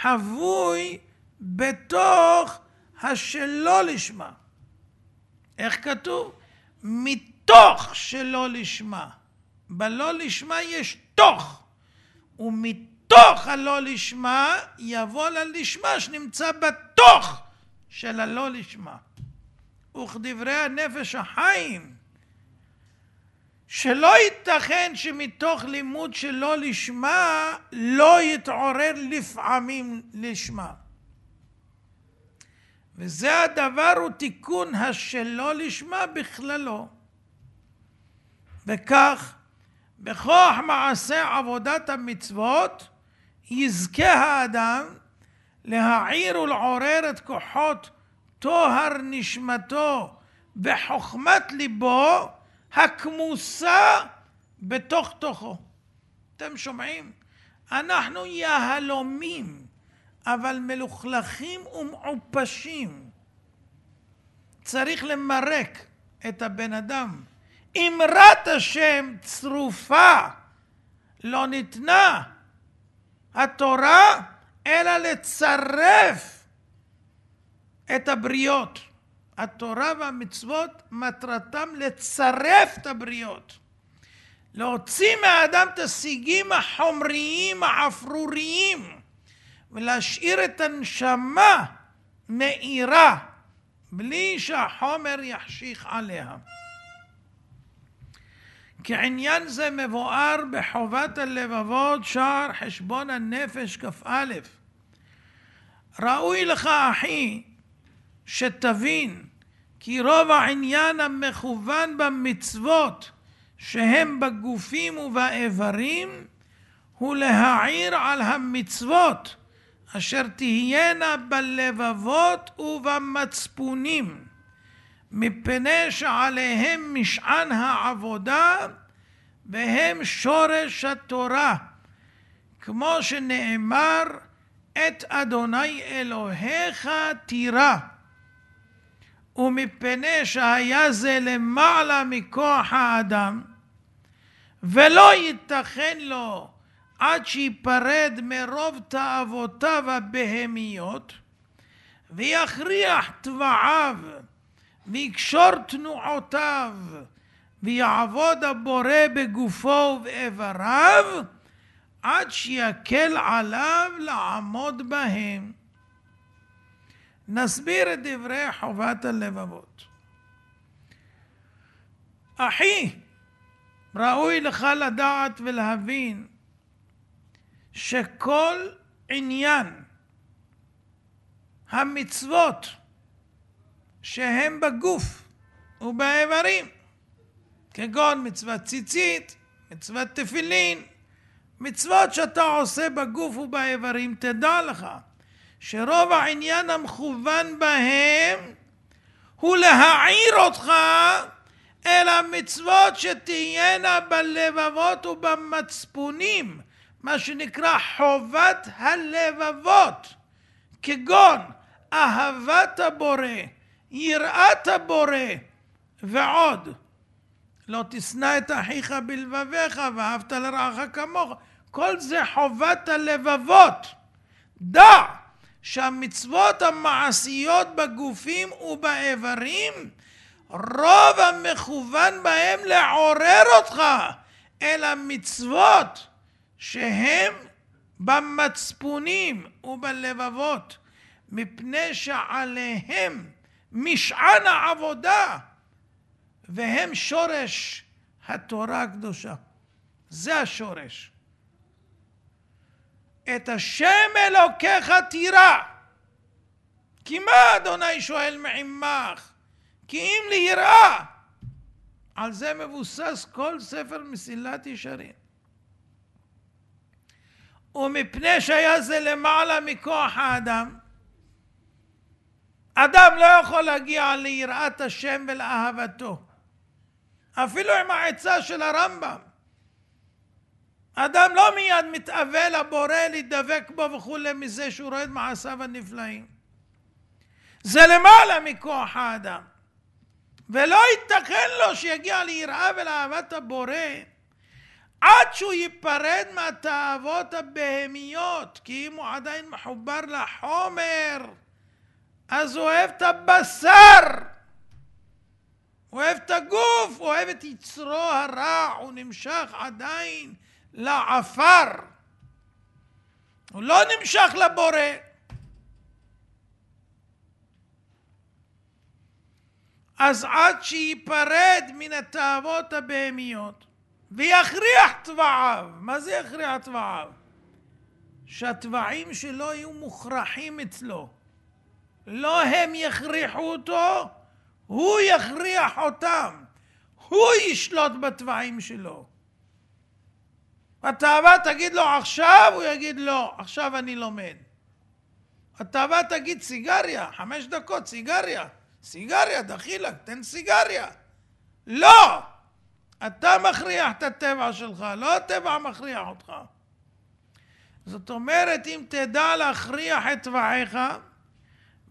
Speaker 1: חבוי בתוך השלא לשמה. איך כתוב? מתוך שלא לשמה. בלא לשמה יש תוך, ומתוך הלא לשמה יבוא ללשמה שנמצא בתוך. של הלא לשמה, וכדברי הנפש החיים, שלא ייתכן שמתוך לימוד שלא לשמה לא יתעורר לפעמים לשמה. וזה הדבר הוא תיקון השלא לשמה בכללו. וכך, בכוח מעשה עבודת המצוות, יזכה האדם להעיר ולעורר את כוחות טוהר נשמתו וחוכמת ליבו הכמוסה בתוך תוכו. אתם שומעים? אנחנו יהלומים, אבל מלוכלכים ומעופשים. צריך למרק את הבן אדם. אמרת השם צרופה, לא ניתנה. התורה אלא לצרף את הבריות. התורה והמצוות מטרתם לצרף את הבריות. להוציא מהאדם את השיגים החומריים, האפרוריים, ולהשאיר את הנשמה מאירה, בלי שהחומר יחשיך עליה. כעניין זה מבואר בחובת הלבבות, שער חשבון הנפש כ"א. ראוי לך, אחי, שתבין כי רוב העניין המכוון במצוות שהם בגופים ובאיברים הוא להעיר על המצוות אשר תהיינה בלבבות ובמצפונים מפני שעליהם משען העבודה והם שורש התורה כמו שנאמר את אדוני אלוהיך תירא ומפני שהיה זה למעלה מכוח האדם ולא ייתכן לו עד שיפרד מרוב תאוותיו הבהמיות ויכריח תבעיו ויקשור תנועותיו ויעבוד הבורא בגופו ובאבריו, עד שיקל עליו לעמוד בהם. נסביר את דברי חובת הלבבות. אחי, ראוי לך לדעת ולהבין שכל עניין המצוות שהם בגוף ובאיברים, כגון מצוות ציצית, מצוות תפילין, מצוות שאתה עושה בגוף ובאיברים, תדע לך שרוב העניין המכוון בהם הוא להעיר אותך אל המצוות שתהיינה בלבבות ובמצפונים, מה שנקרא חובת הלבבות, כגון אהבת הבורא, יראת הבורא ועוד. לא תשנא את אחיך בלבביך ואהבת לרעך כמוך. כל זה חובת הלבבות. דע שהמצוות המעשיות בגופים ובאיברים, רוב המכוון בהם לעורר אותך אל המצוות שהם במצפונים ובלבבות, מפני שעליהם משען העבודה והם שורש התורה הקדושה. זה השורש. את השם אלוקיך תירא. כי מה אדוני שואל מעמך? כי אם ליראה. על זה מבוסס כל ספר מסילת ישרים. ומפני שהיה זה למעלה מכוח האדם, אדם לא יכול להגיע ליראת השם ולאהבתו. אפילו עם העצה של הרמב"ם. אדם לא מיד מתאווה לבורא להידבק בו וכולי מזה שהוא רואה את מעשיו הנפלאים. זה למעלה מכוח האדם. ולא ייתכן לו שיגיע ליראה ולאהבת הבורא עד שהוא ייפרד מהתאוות הבהמיות, כי אם הוא עדיין מחובר לחומר, אז הוא אוהב את הבשר, הוא אוהב את הגוף, הוא אוהב את יצרו הרע, הוא נמשך עדיין לעפר. הוא לא נמשך לבורא. אז עד שייפרד מן התאוות הבהמיות ויכריח טבעיו, מה זה יכריח טבעיו? שהטבעים שלו יהיו מוכרחים אצלו. לא הם יכריחו אותו, הוא יכריח אותם. הוא ישלוט בטבעים שלו. התאווה תגיד לו עכשיו, הוא יגיד לא, עכשיו אני לומד. התאווה תגיד סיגריה, חמש דקות, סיגריה. סיגריה, דחילה תן סיגריה. לא! אתה מכריח את הטבע שלך, לא הטבע מכריח אותך. זאת אומרת, אם תדע להכריח את טבעיך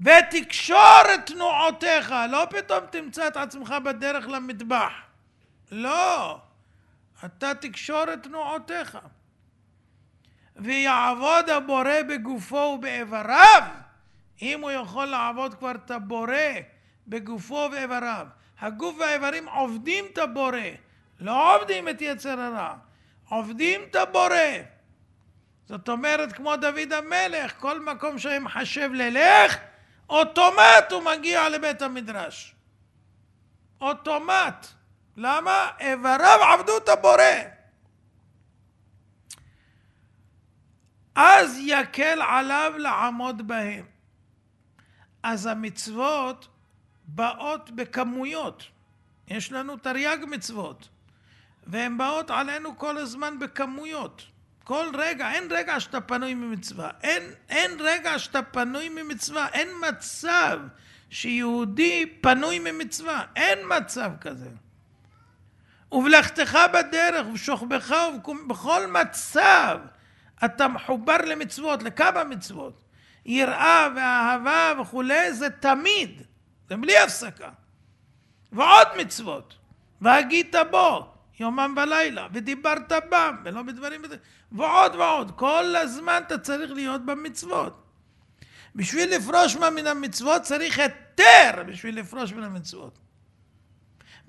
Speaker 1: ותקשור את תנועותיך, לא פתאום תמצא את עצמך בדרך למטבח. לא. אתה תקשור את תנועותיך. ויעבוד הבורא בגופו ובאיבריו, אם הוא יכול לעבוד כבר את הבורא בגופו ובאיבריו. הגוף והאיברים עובדים את הבורא, לא עובדים את יצר הרע, עובדים את הבורא. זאת אומרת, כמו דוד המלך, כל מקום שהם חשב ללך, אוטומט הוא מגיע לבית המדרש. אוטומט. למה? איבריו עבדו את הבורא. אז יקל עליו לעמוד בהם. אז המצוות באות בכמויות. יש לנו תרי"ג מצוות, והן באות עלינו כל הזמן בכמויות. כל רגע, אין רגע שאתה פנוי ממצווה. אין, אין רגע שאתה פנוי ממצווה. אין מצב שיהודי פנוי ממצווה. אין מצב כזה. ובלכתך בדרך, ובשוכבך, ובכל מצב אתה מחובר למצוות, לכמה מצוות. יראה ואהבה וכולי, זה תמיד, זה בלי הפסקה. ועוד מצוות, והגית בו יומם ולילה, ודיברת בם, ולא בדברים, ועוד ועוד. כל הזמן אתה צריך להיות במצוות. בשביל לפרוש מה מן המצוות צריך היתר בשביל לפרוש מן המצוות.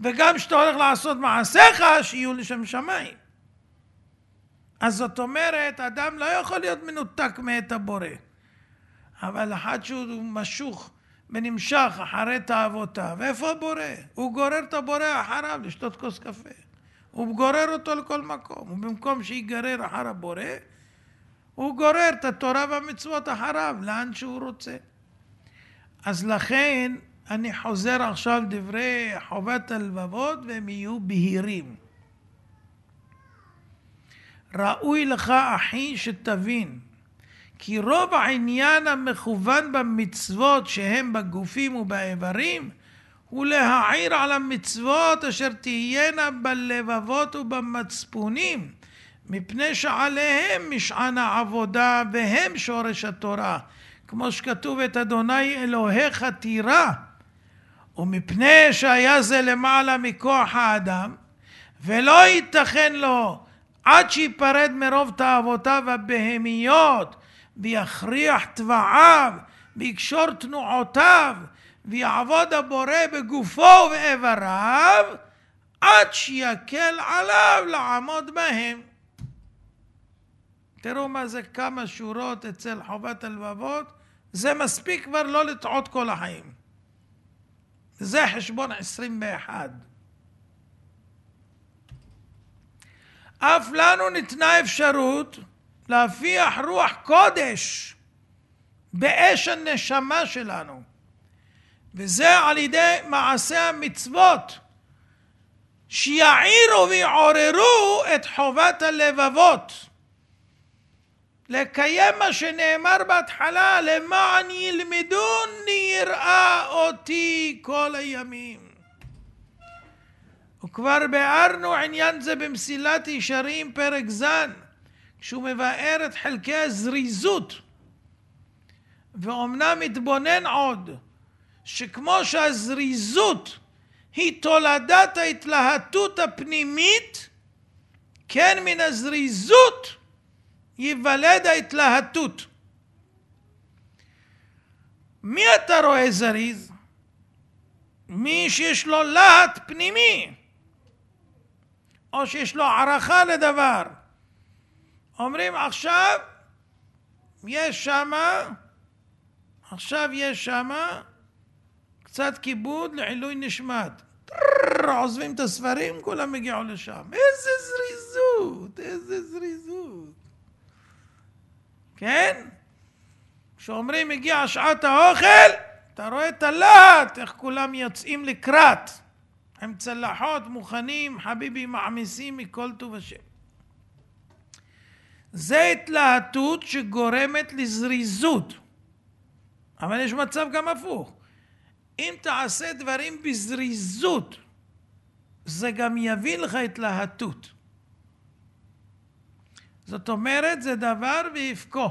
Speaker 1: וגם כשאתה הולך לעשות מעשיך, שיהיו לשם שמיים. אז זאת אומרת, אדם לא יכול להיות מנותק מאת הבורא. אבל אחד שהוא משוך ונמשך אחרי תאוותיו, איפה הבורא? הוא גורר את הבורא אחריו לשתות כוס קפה. הוא גורר אותו לכל מקום. ובמקום שיגרר אחר הבורא, הוא גורר את התורה והמצוות אחריו, לאן שהוא רוצה. אז לכן, אני חוזר עכשיו דברי חובת הלבבות והם יהיו בהירים. ראוי לך אחי שתבין כי רוב העניין המכוון במצוות שהם בגופים ובאיברים הוא להעיר על המצוות אשר תהיינה בלבבות ובמצפונים מפני שעליהם משען העבודה והם שורש התורה כמו שכתוב את אדוני אלוהיך תירא ומפני שהיה זה למעלה מכוח האדם, ולא ייתכן לו עד שיפרד מרוב תאוותיו הבהמיות, ויכריח תבעיו, ויקשור תנועותיו, ויעבוד הבורא בגופו ובאיבריו, עד שיקל עליו לעמוד בהם. תראו מה זה כמה שורות אצל חובת הלבבות, זה מספיק כבר לא לטעות כל החיים. זה חשבון ה-21. אף לנו ניתנה אפשרות להפיח רוח קודש באש הנשמה שלנו, וזה על ידי מעשי המצוות, שיעירו ויעוררו את חובת הלבבות. לקיים מה שנאמר בהתחלה, למען ילמדוני יראה אותי כל הימים. וכבר ביארנו עניין זה במסילת ישרים פרק ז', כשהוא מבאר את חלקי הזריזות, ואומנם מתבונן עוד, שכמו שהזריזות היא תולדת ההתלהטות הפנימית, כן מן הזריזות ייוולד ההתלהטות. מי אתה רואה זריז? מי שיש לו להט פנימי, או שיש לו ערכה לדבר. אומרים עכשיו יש שמה, עכשיו יש שמה קצת כיבוד לעילוי נשמת. עוזבים את הספרים, כולם הגיעו לשם. איזה זריזות, איזה זריזות. כן? כשאומרים הגיעה שעת האוכל, אתה רואה את הלהט, איך כולם יוצאים לקראת. עם צלחות, מוכנים, חביבי, מעמיסים מכל טוב השם. זה התלהטות שגורמת לזריזות. אבל יש מצב גם הפוך. אם תעשה דברים בזריזות, זה גם יביא לך התלהטות. זאת אומרת, זה דבר ויפקו.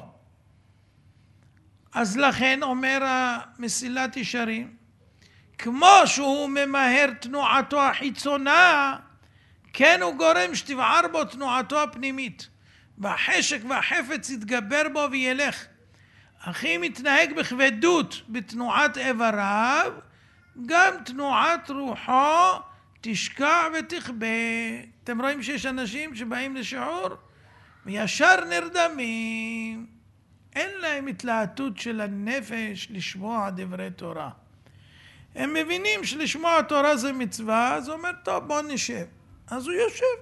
Speaker 1: אז לכן אומר המסילת ישרים, כמו שהוא ממהר תנועתו החיצונה, כן הוא גורם שתבער בו תנועתו הפנימית. והחשק והחפץ יתגבר בו וילך. אך אם יתנהג בכבדות בתנועת איבריו, גם תנועת רוחו תשקע ותכבה. אתם רואים שיש אנשים שבאים לשיעור וישר נרדמים. אין להם התלהטות של הנפש לשמוע דברי תורה. הם מבינים שלשמוע תורה זה מצווה, אז הוא אומר, טוב, בוא נשב. אז הוא יושב.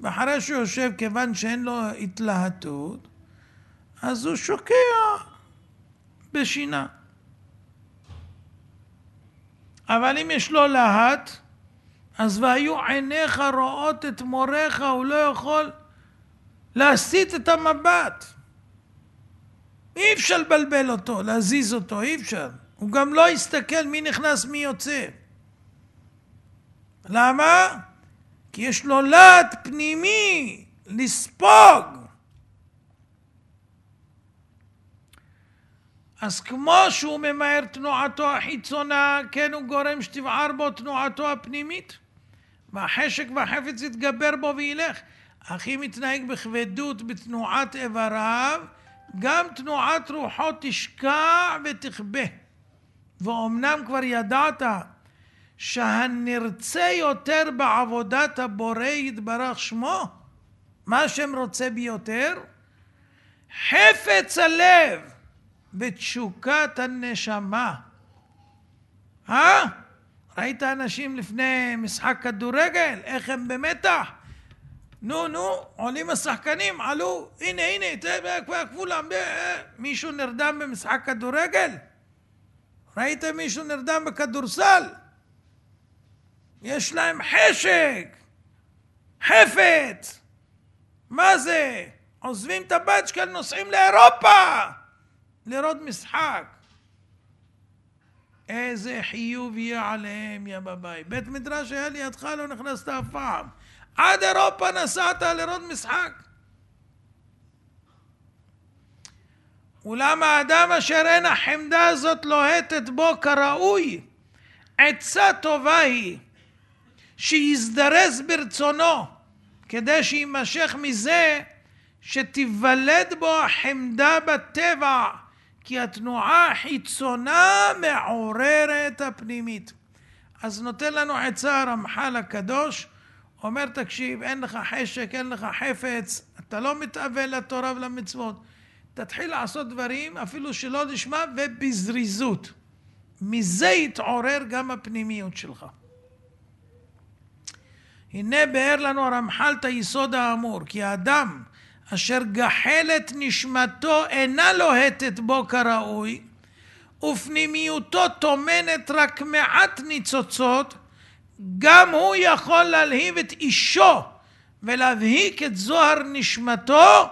Speaker 1: ואחרי שהוא יושב, כיוון שאין לו התלהטות, אז הוא שוקע בשינה. אבל אם יש לו להט, אז והיו עיניך רואות את מוריך, הוא לא יכול... להסיט את המבט. אי אפשר לבלבל אותו, להזיז אותו, אי אפשר. הוא גם לא יסתכל מי נכנס, מי יוצא. למה? כי יש לו להט פנימי לספוג. אז כמו שהוא ממהר תנועתו החיצונה, כן הוא גורם שתבער בו תנועתו הפנימית, והחשק והחפץ יתגבר בו וילך. הכי מתנהג בכבדות בתנועת איבריו, גם תנועת רוחו תשקע ותכבה. ואומנם כבר ידעת שהנרצה יותר בעבודת הבורא יתברך שמו, מה שם רוצה ביותר? חפץ הלב בתשוקת הנשמה. אה? ראית אנשים לפני משחק כדורגל, איך הם במתח? נו, נו, עולים השחקנים, עלו, הנה, הנה, תראה, כבר כולם, מישהו נרדם במשחק כדורגל? ראיתם מישהו נרדם בכדורסל? יש להם חשק, חפץ. מה זה? עוזבים את הבת הבצ'קל, נוסעים לאירופה לראות משחק. איזה חיוב יהיה עליהם, יא בבאי. בית מדרש היה לידך, לא נכנסת אף פעם. עד אירופה נסעת לראות משחק. אולם האדם אשר אין החמדה הזאת לוהטת בו כראוי, עצה טובה היא שיזדרז ברצונו כדי שיימשך מזה שתיוולד בו החמדה בטבע, כי התנועה החיצונה מעוררת הפנימית. אז נותן לנו עצה הרמח"ל הקדוש, אומר, תקשיב, אין לך חשק, אין לך חפץ, אתה לא מתאבל לתורה ולמצוות. תתחיל לעשות דברים, אפילו שלא נשמע ובזריזות. מזה יתעורר גם הפנימיות שלך. הנה באר לנו הרמח"ל את היסוד האמור, כי האדם אשר גחלת נשמתו אינה לוהטת בו כראוי, ופנימיותו טומנת רק מעט ניצוצות, גם הוא יכול להלהיב את אישו ולהבהיק את זוהר נשמתו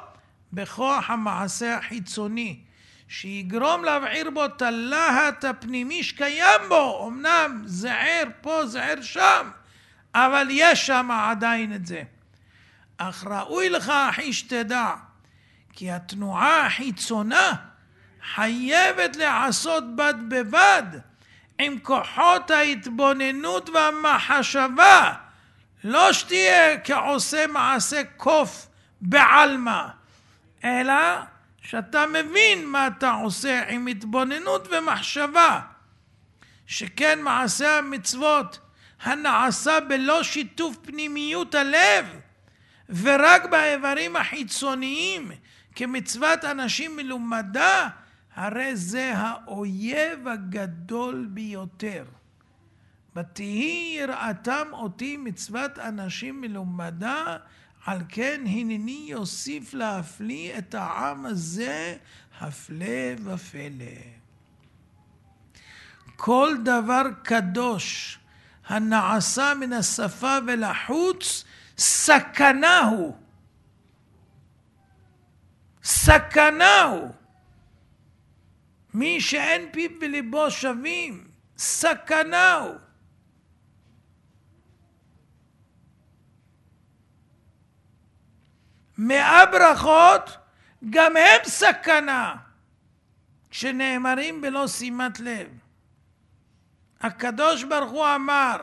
Speaker 1: בכוח המעשה החיצוני, שיגרום להבעיר בו את הלהט הפנימי שקיים בו, אמנם זה ער פה, זה ער שם, אבל יש שם עדיין את זה. אך ראוי לך, אחי, שתדע, כי התנועה החיצונה חייבת להעשות בד בבד עם כוחות ההתבוננות והמחשבה, לא שתהיה כעושה מעשה קוף בעלמא, אלא שאתה מבין מה אתה עושה עם התבוננות ומחשבה, שכן מעשה המצוות הנעשה בלא שיתוף פנימיות הלב ורק באיברים החיצוניים כמצוות אנשים מלומדה הרי זה האויב הגדול ביותר. ותהי יראתם אותי מצוות אנשים מלומדה, על כן הנני יוסיף להפליא את העם הזה, הפלא ופלא. כל דבר קדוש הנעשה מן השפה ולחוץ, סכנה הוא. סכנה הוא. מי שאין פיו וליבו שווים, סכנה הוא. מאה ברכות, גם הם סכנה, כשנאמרים בלא שימת לב. הקדוש ברוך הוא אמר,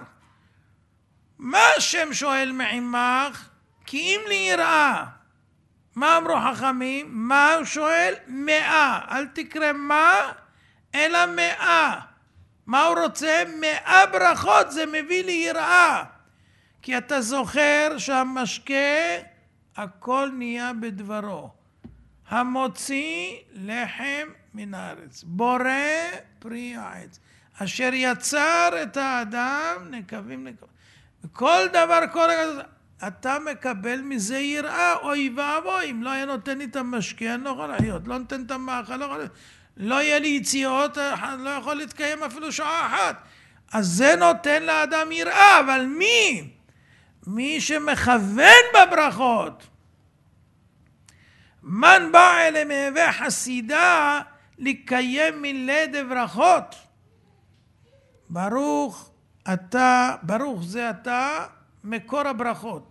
Speaker 1: מה השם שואל מעמך? כי אם ליראה מה אמרו חכמים? מה הוא שואל? מאה. אל תקרא מה, אלא מאה. מה הוא רוצה? מאה ברכות זה מביא לי יראה. כי אתה זוכר שהמשקה, הכל נהיה בדברו. המוציא לחם מן הארץ. בורא פרי העץ. אשר יצר את האדם, נקבים נקבים. כל דבר, קורה, אתה מקבל מזה יראה, אוי ואבוי, אם לא היה נותן לי את המשקיע, אני לא יכול להיות, לא נותן את המאכל, לא יכול... לא יהיה לי יציאות, אני אה, לא יכול להתקיים אפילו שעה אחת. אז זה נותן לאדם יראה, אבל מי? מי שמכוון בברכות. מן בא אלה מהווה חסידה לקיים מילי דברכות. ברוך אתה, ברוך זה אתה, מקור הברכות.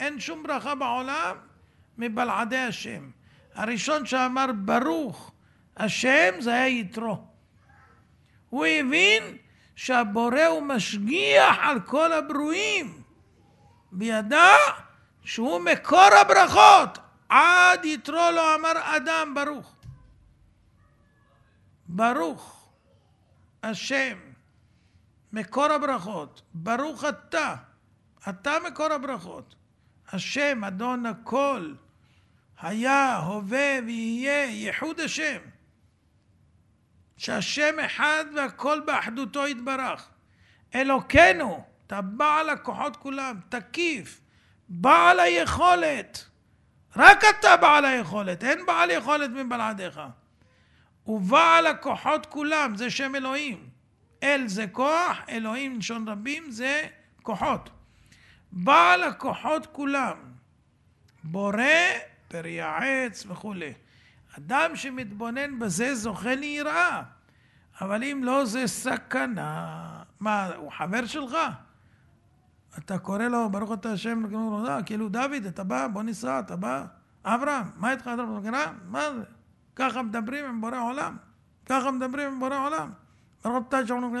Speaker 1: אין שום ברכה בעולם מבלעדי השם. הראשון שאמר ברוך השם זה היה יתרו. הוא הבין שהבורא הוא משגיח על כל הברואים, וידע שהוא מקור הברכות. עד יתרו לא אמר אדם ברוך. ברוך השם, מקור הברכות, ברוך אתה, אתה מקור הברכות. השם, אדון הכל, היה, הווה ויהיה, ייחוד השם. שהשם אחד והכל באחדותו יתברך. אלוקינו, אתה בעל הכוחות כולם, תקיף, בעל היכולת. רק אתה בעל היכולת, אין בעל יכולת מבלעדיך. ובעל הכוחות כולם, זה שם אלוהים. אל זה כוח, אלוהים לשון רבים זה כוחות. בעל הכוחות כולם, בורא, פרי העץ וכולי. אדם שמתבונן בזה זוכה ליראה, אבל אם לא זה סכנה. מה, הוא חבר שלך? אתה קורא לו, ברוך אתה השם, אה, כאילו דוד, אתה בא, בוא ניסע, אתה בא. אברהם, מה איתך, אברהם? אה, מה זה? ככה מדברים עם בורא עולם. ככה מדברים עם בורא עולם. ברוך אתה השם,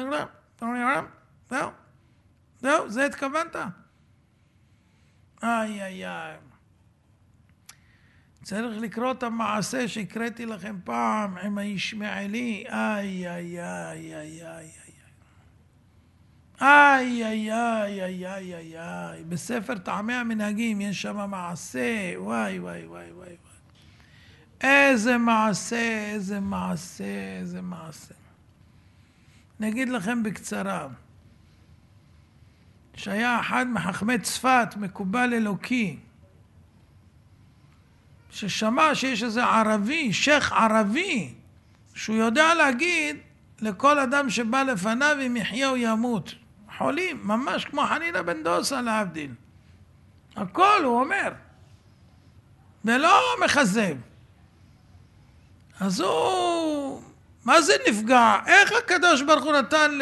Speaker 1: זהו, זהו, זה התכוונת. איי איי איי. צריך לקרוא את המעשה שהקראתי לכם פעם עם הישמעאלי, איי איי איי איי איי איי איי איי איי איי איי בספר טעמי המנהגים יש שם מעשה, וואי וואי וואי וואי איזה מעשה, איזה מעשה, איזה מעשה. נגיד לכם בקצרה, שהיה אחד מחכמי צפת, מקובל אלוקי, ששמע שיש איזה ערבי, שייח' ערבי, שהוא יודע להגיד לכל אדם שבא לפניו אם יחיה או ימות. חולים, ממש כמו חנינה בן דוסה להבדיל. הכל הוא אומר, ולא מכזב. אז הוא, מה זה נפגע? איך הקדוש ברוך הוא נתן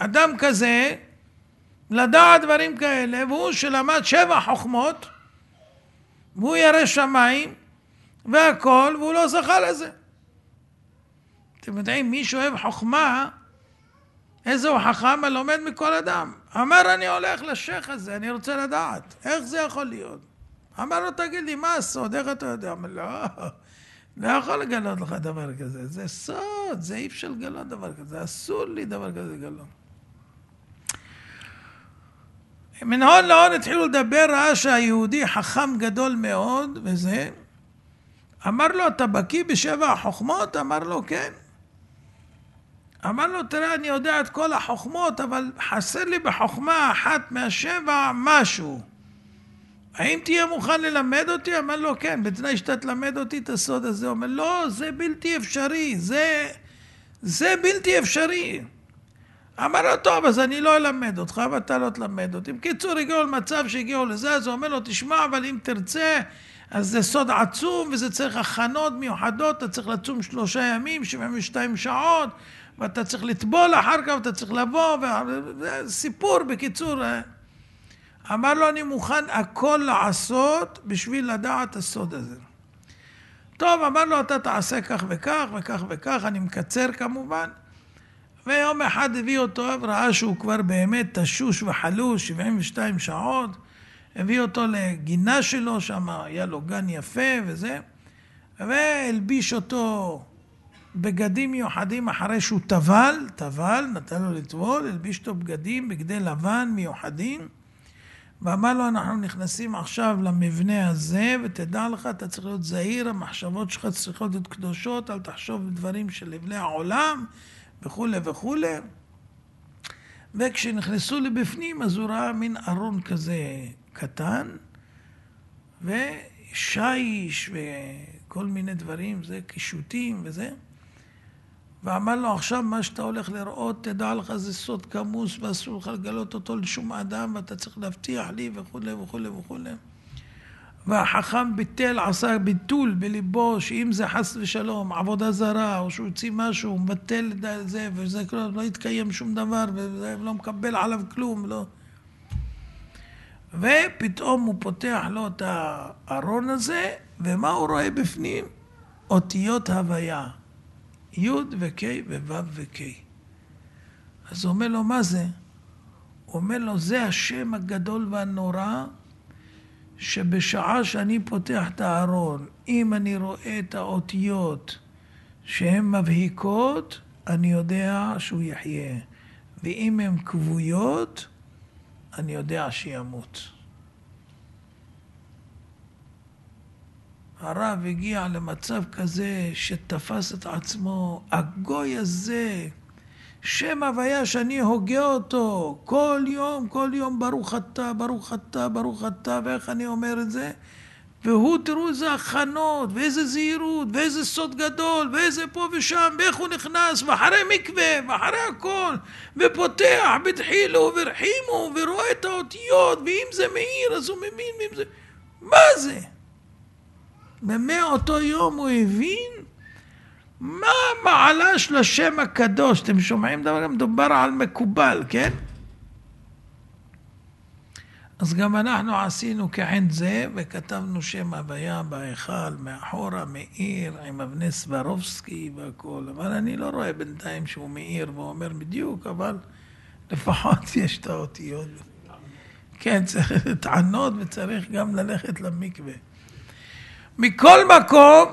Speaker 1: לאדם כזה לדעת דברים כאלה, והוא שלמד שבע חוכמות, והוא ירא שמיים, והכל, והוא לא זכה לזה. אתם יודעים, מי שאוהב חוכמה, איזה הוא חכם הלומד מכל אדם. אמר, אני הולך לשייח הזה, אני רוצה לדעת, איך זה יכול להיות? אמר לו, תגיד לי, מה הסוד? איך אתה יודע? אמר, לא, לא יכול לגלות לך דבר כזה, זה סוד, זה אי אפשר לגלות דבר כזה, אסור לי דבר כזה לגלות. מן הון להון התחילו לדבר, ראה שהיהודי חכם גדול מאוד, וזה. אמר לו, אתה בקיא בשבע החוכמות? אמר לו, כן. אמר לו, תראה, אני יודע את כל החוכמות, אבל חסר לי בחוכמה אחת מהשבע משהו. האם תהיה מוכן ללמד אותי? אמר לו, כן, בתנאי שאתה תלמד אותי את הסוד הזה. הוא אומר, לא, זה בלתי אפשרי, זה, זה בלתי אפשרי. אמר לו, טוב, אז אני לא אלמד אותך ואתה לא תלמד אותי. בקיצור, הגיעו למצב שהגיעו לזה, אז הוא אומר לו, תשמע, אבל אם תרצה, אז זה סוד עצום וזה צריך הכנות מיוחדות, אתה צריך לצום שלושה ימים, 72 שעות, ואתה צריך לטבול אחר כך, ואתה צריך לבוא, וזה סיפור, בקיצור. אה. אמר לו, אני מוכן הכל לעשות בשביל לדעת הסוד הזה. טוב, אמר לו, אתה תעשה כך וכך וכך וכך, אני מקצר כמובן. ויום אחד הביא אותו, ראה שהוא כבר באמת תשוש וחלוש, 72 שעות, הביא אותו לגינה שלו, שם היה לו גן יפה וזה, והלביש אותו בגדים מיוחדים אחרי שהוא טבל, טבל, נתן לו לטבול, הלביש אותו בגדים, בגדי לבן מיוחדים, ואמר לו, אנחנו נכנסים עכשיו למבנה הזה, ותדע לך, אתה צריך להיות זהיר, המחשבות שלך צריכות להיות קדושות, אל תחשוב דברים של לבני העולם. וכולי וכולי. וכשנכנסו לבפנים, אז הוא ראה מין ארון כזה קטן, ושיש וכל מיני דברים, זה קישוטים וזה. ואמר לו, עכשיו מה שאתה הולך לראות, תדע לך, זה סוד כמוס, ואסור לך לגלות אותו לשום אדם, ואתה צריך להבטיח לי, וכולי וכולי וכולי. והחכם ביטל, עשה ביטול בליבו, שאם זה חס ושלום, עבודה זרה, או שהוא יוציא משהו, הוא מבטל את זה, וזה כלום, לא יתקיים שום דבר, ולא מקבל עליו כלום, לא. ופתאום הוא פותח לו את הארון הזה, ומה הוא רואה בפנים? אותיות הוויה. י' וק' וו' וק'. אז הוא אומר לו, מה זה? הוא אומר לו, זה השם הגדול והנורא שבשעה שאני פותח את הארון, אם אני רואה את האותיות שהן מבהיקות, אני יודע שהוא יחיה. ואם הן כבויות, אני יודע שימות. הרב הגיע למצב כזה שתפס את עצמו, הגוי הזה, שם הוויה שאני הוגה אותו כל יום, כל יום ברוך אתה, ברוך אתה, ברוך אתה, ואיך אני אומר את זה? והוא, תראו איזה הכנות, ואיזה זהירות, ואיזה סוד גדול, ואיזה פה ושם, ואיך הוא נכנס, ואחרי מקווה, ואחרי הכל, ופותח, בדחילו ורחימו, ורואה את האותיות, ואם זה מאיר אז הוא מבין, ואם זה... מה זה? במה אותו יום הוא הבין מה המעלה של השם הקדוש? אתם שומעים דבר? כזה? מדובר על מקובל, כן? אז גם אנחנו עשינו כעין זה, וכתבנו שם הוויה בהיכל, מאחורה, מאיר, עם אבני סברובסקי והכול. אבל אני לא רואה בינתיים שהוא מאיר ואומר בדיוק, אבל לפחות יש את האותיות. כן, צריך לטענות וצריך גם ללכת למקווה. מכל מקום,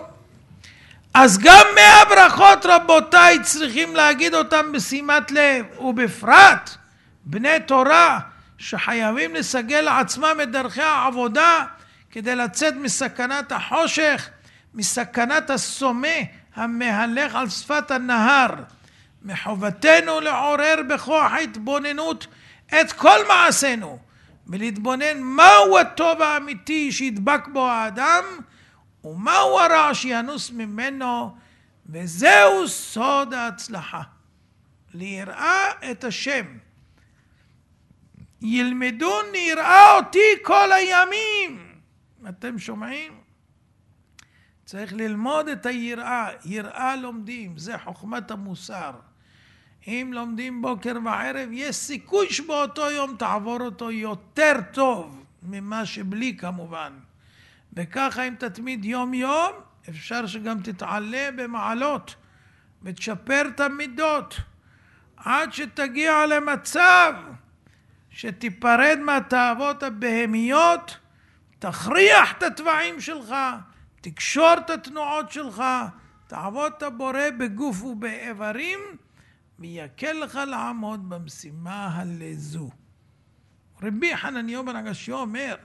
Speaker 1: אז גם מאה ברכות רבותיי צריכים להגיד אותם בשימת לב, ובפרט בני תורה שחייבים לסגל לעצמם את דרכי העבודה כדי לצאת מסכנת החושך, מסכנת הסומה המהלך על שפת הנהר. מחובתנו לעורר בכוח ההתבוננות את כל מעשינו ולהתבונן מהו הטוב האמיתי שידבק בו האדם ומהו הרע שינוס ממנו, וזהו סוד ההצלחה. ליראה את השם. ילמדון ליראה אותי כל הימים. אתם שומעים? צריך ללמוד את היראה. יראה לומדים, זה חוכמת המוסר. אם לומדים בוקר וערב, יש סיכוי שבאותו יום תעבור אותו יותר טוב ממה שבלי כמובן. וככה אם תתמיד יום-יום, אפשר שגם תתעלה במעלות ותשפר את המידות עד שתגיע למצב שתיפרד מהתאוות הבהמיות, תכריח את התבעים שלך, תקשור את התנועות שלך, תעבוד את הבורא בגוף ובאיברים, ויקל לך לעמוד במשימה הלזו. רבי חנניה בן הגשי אומר,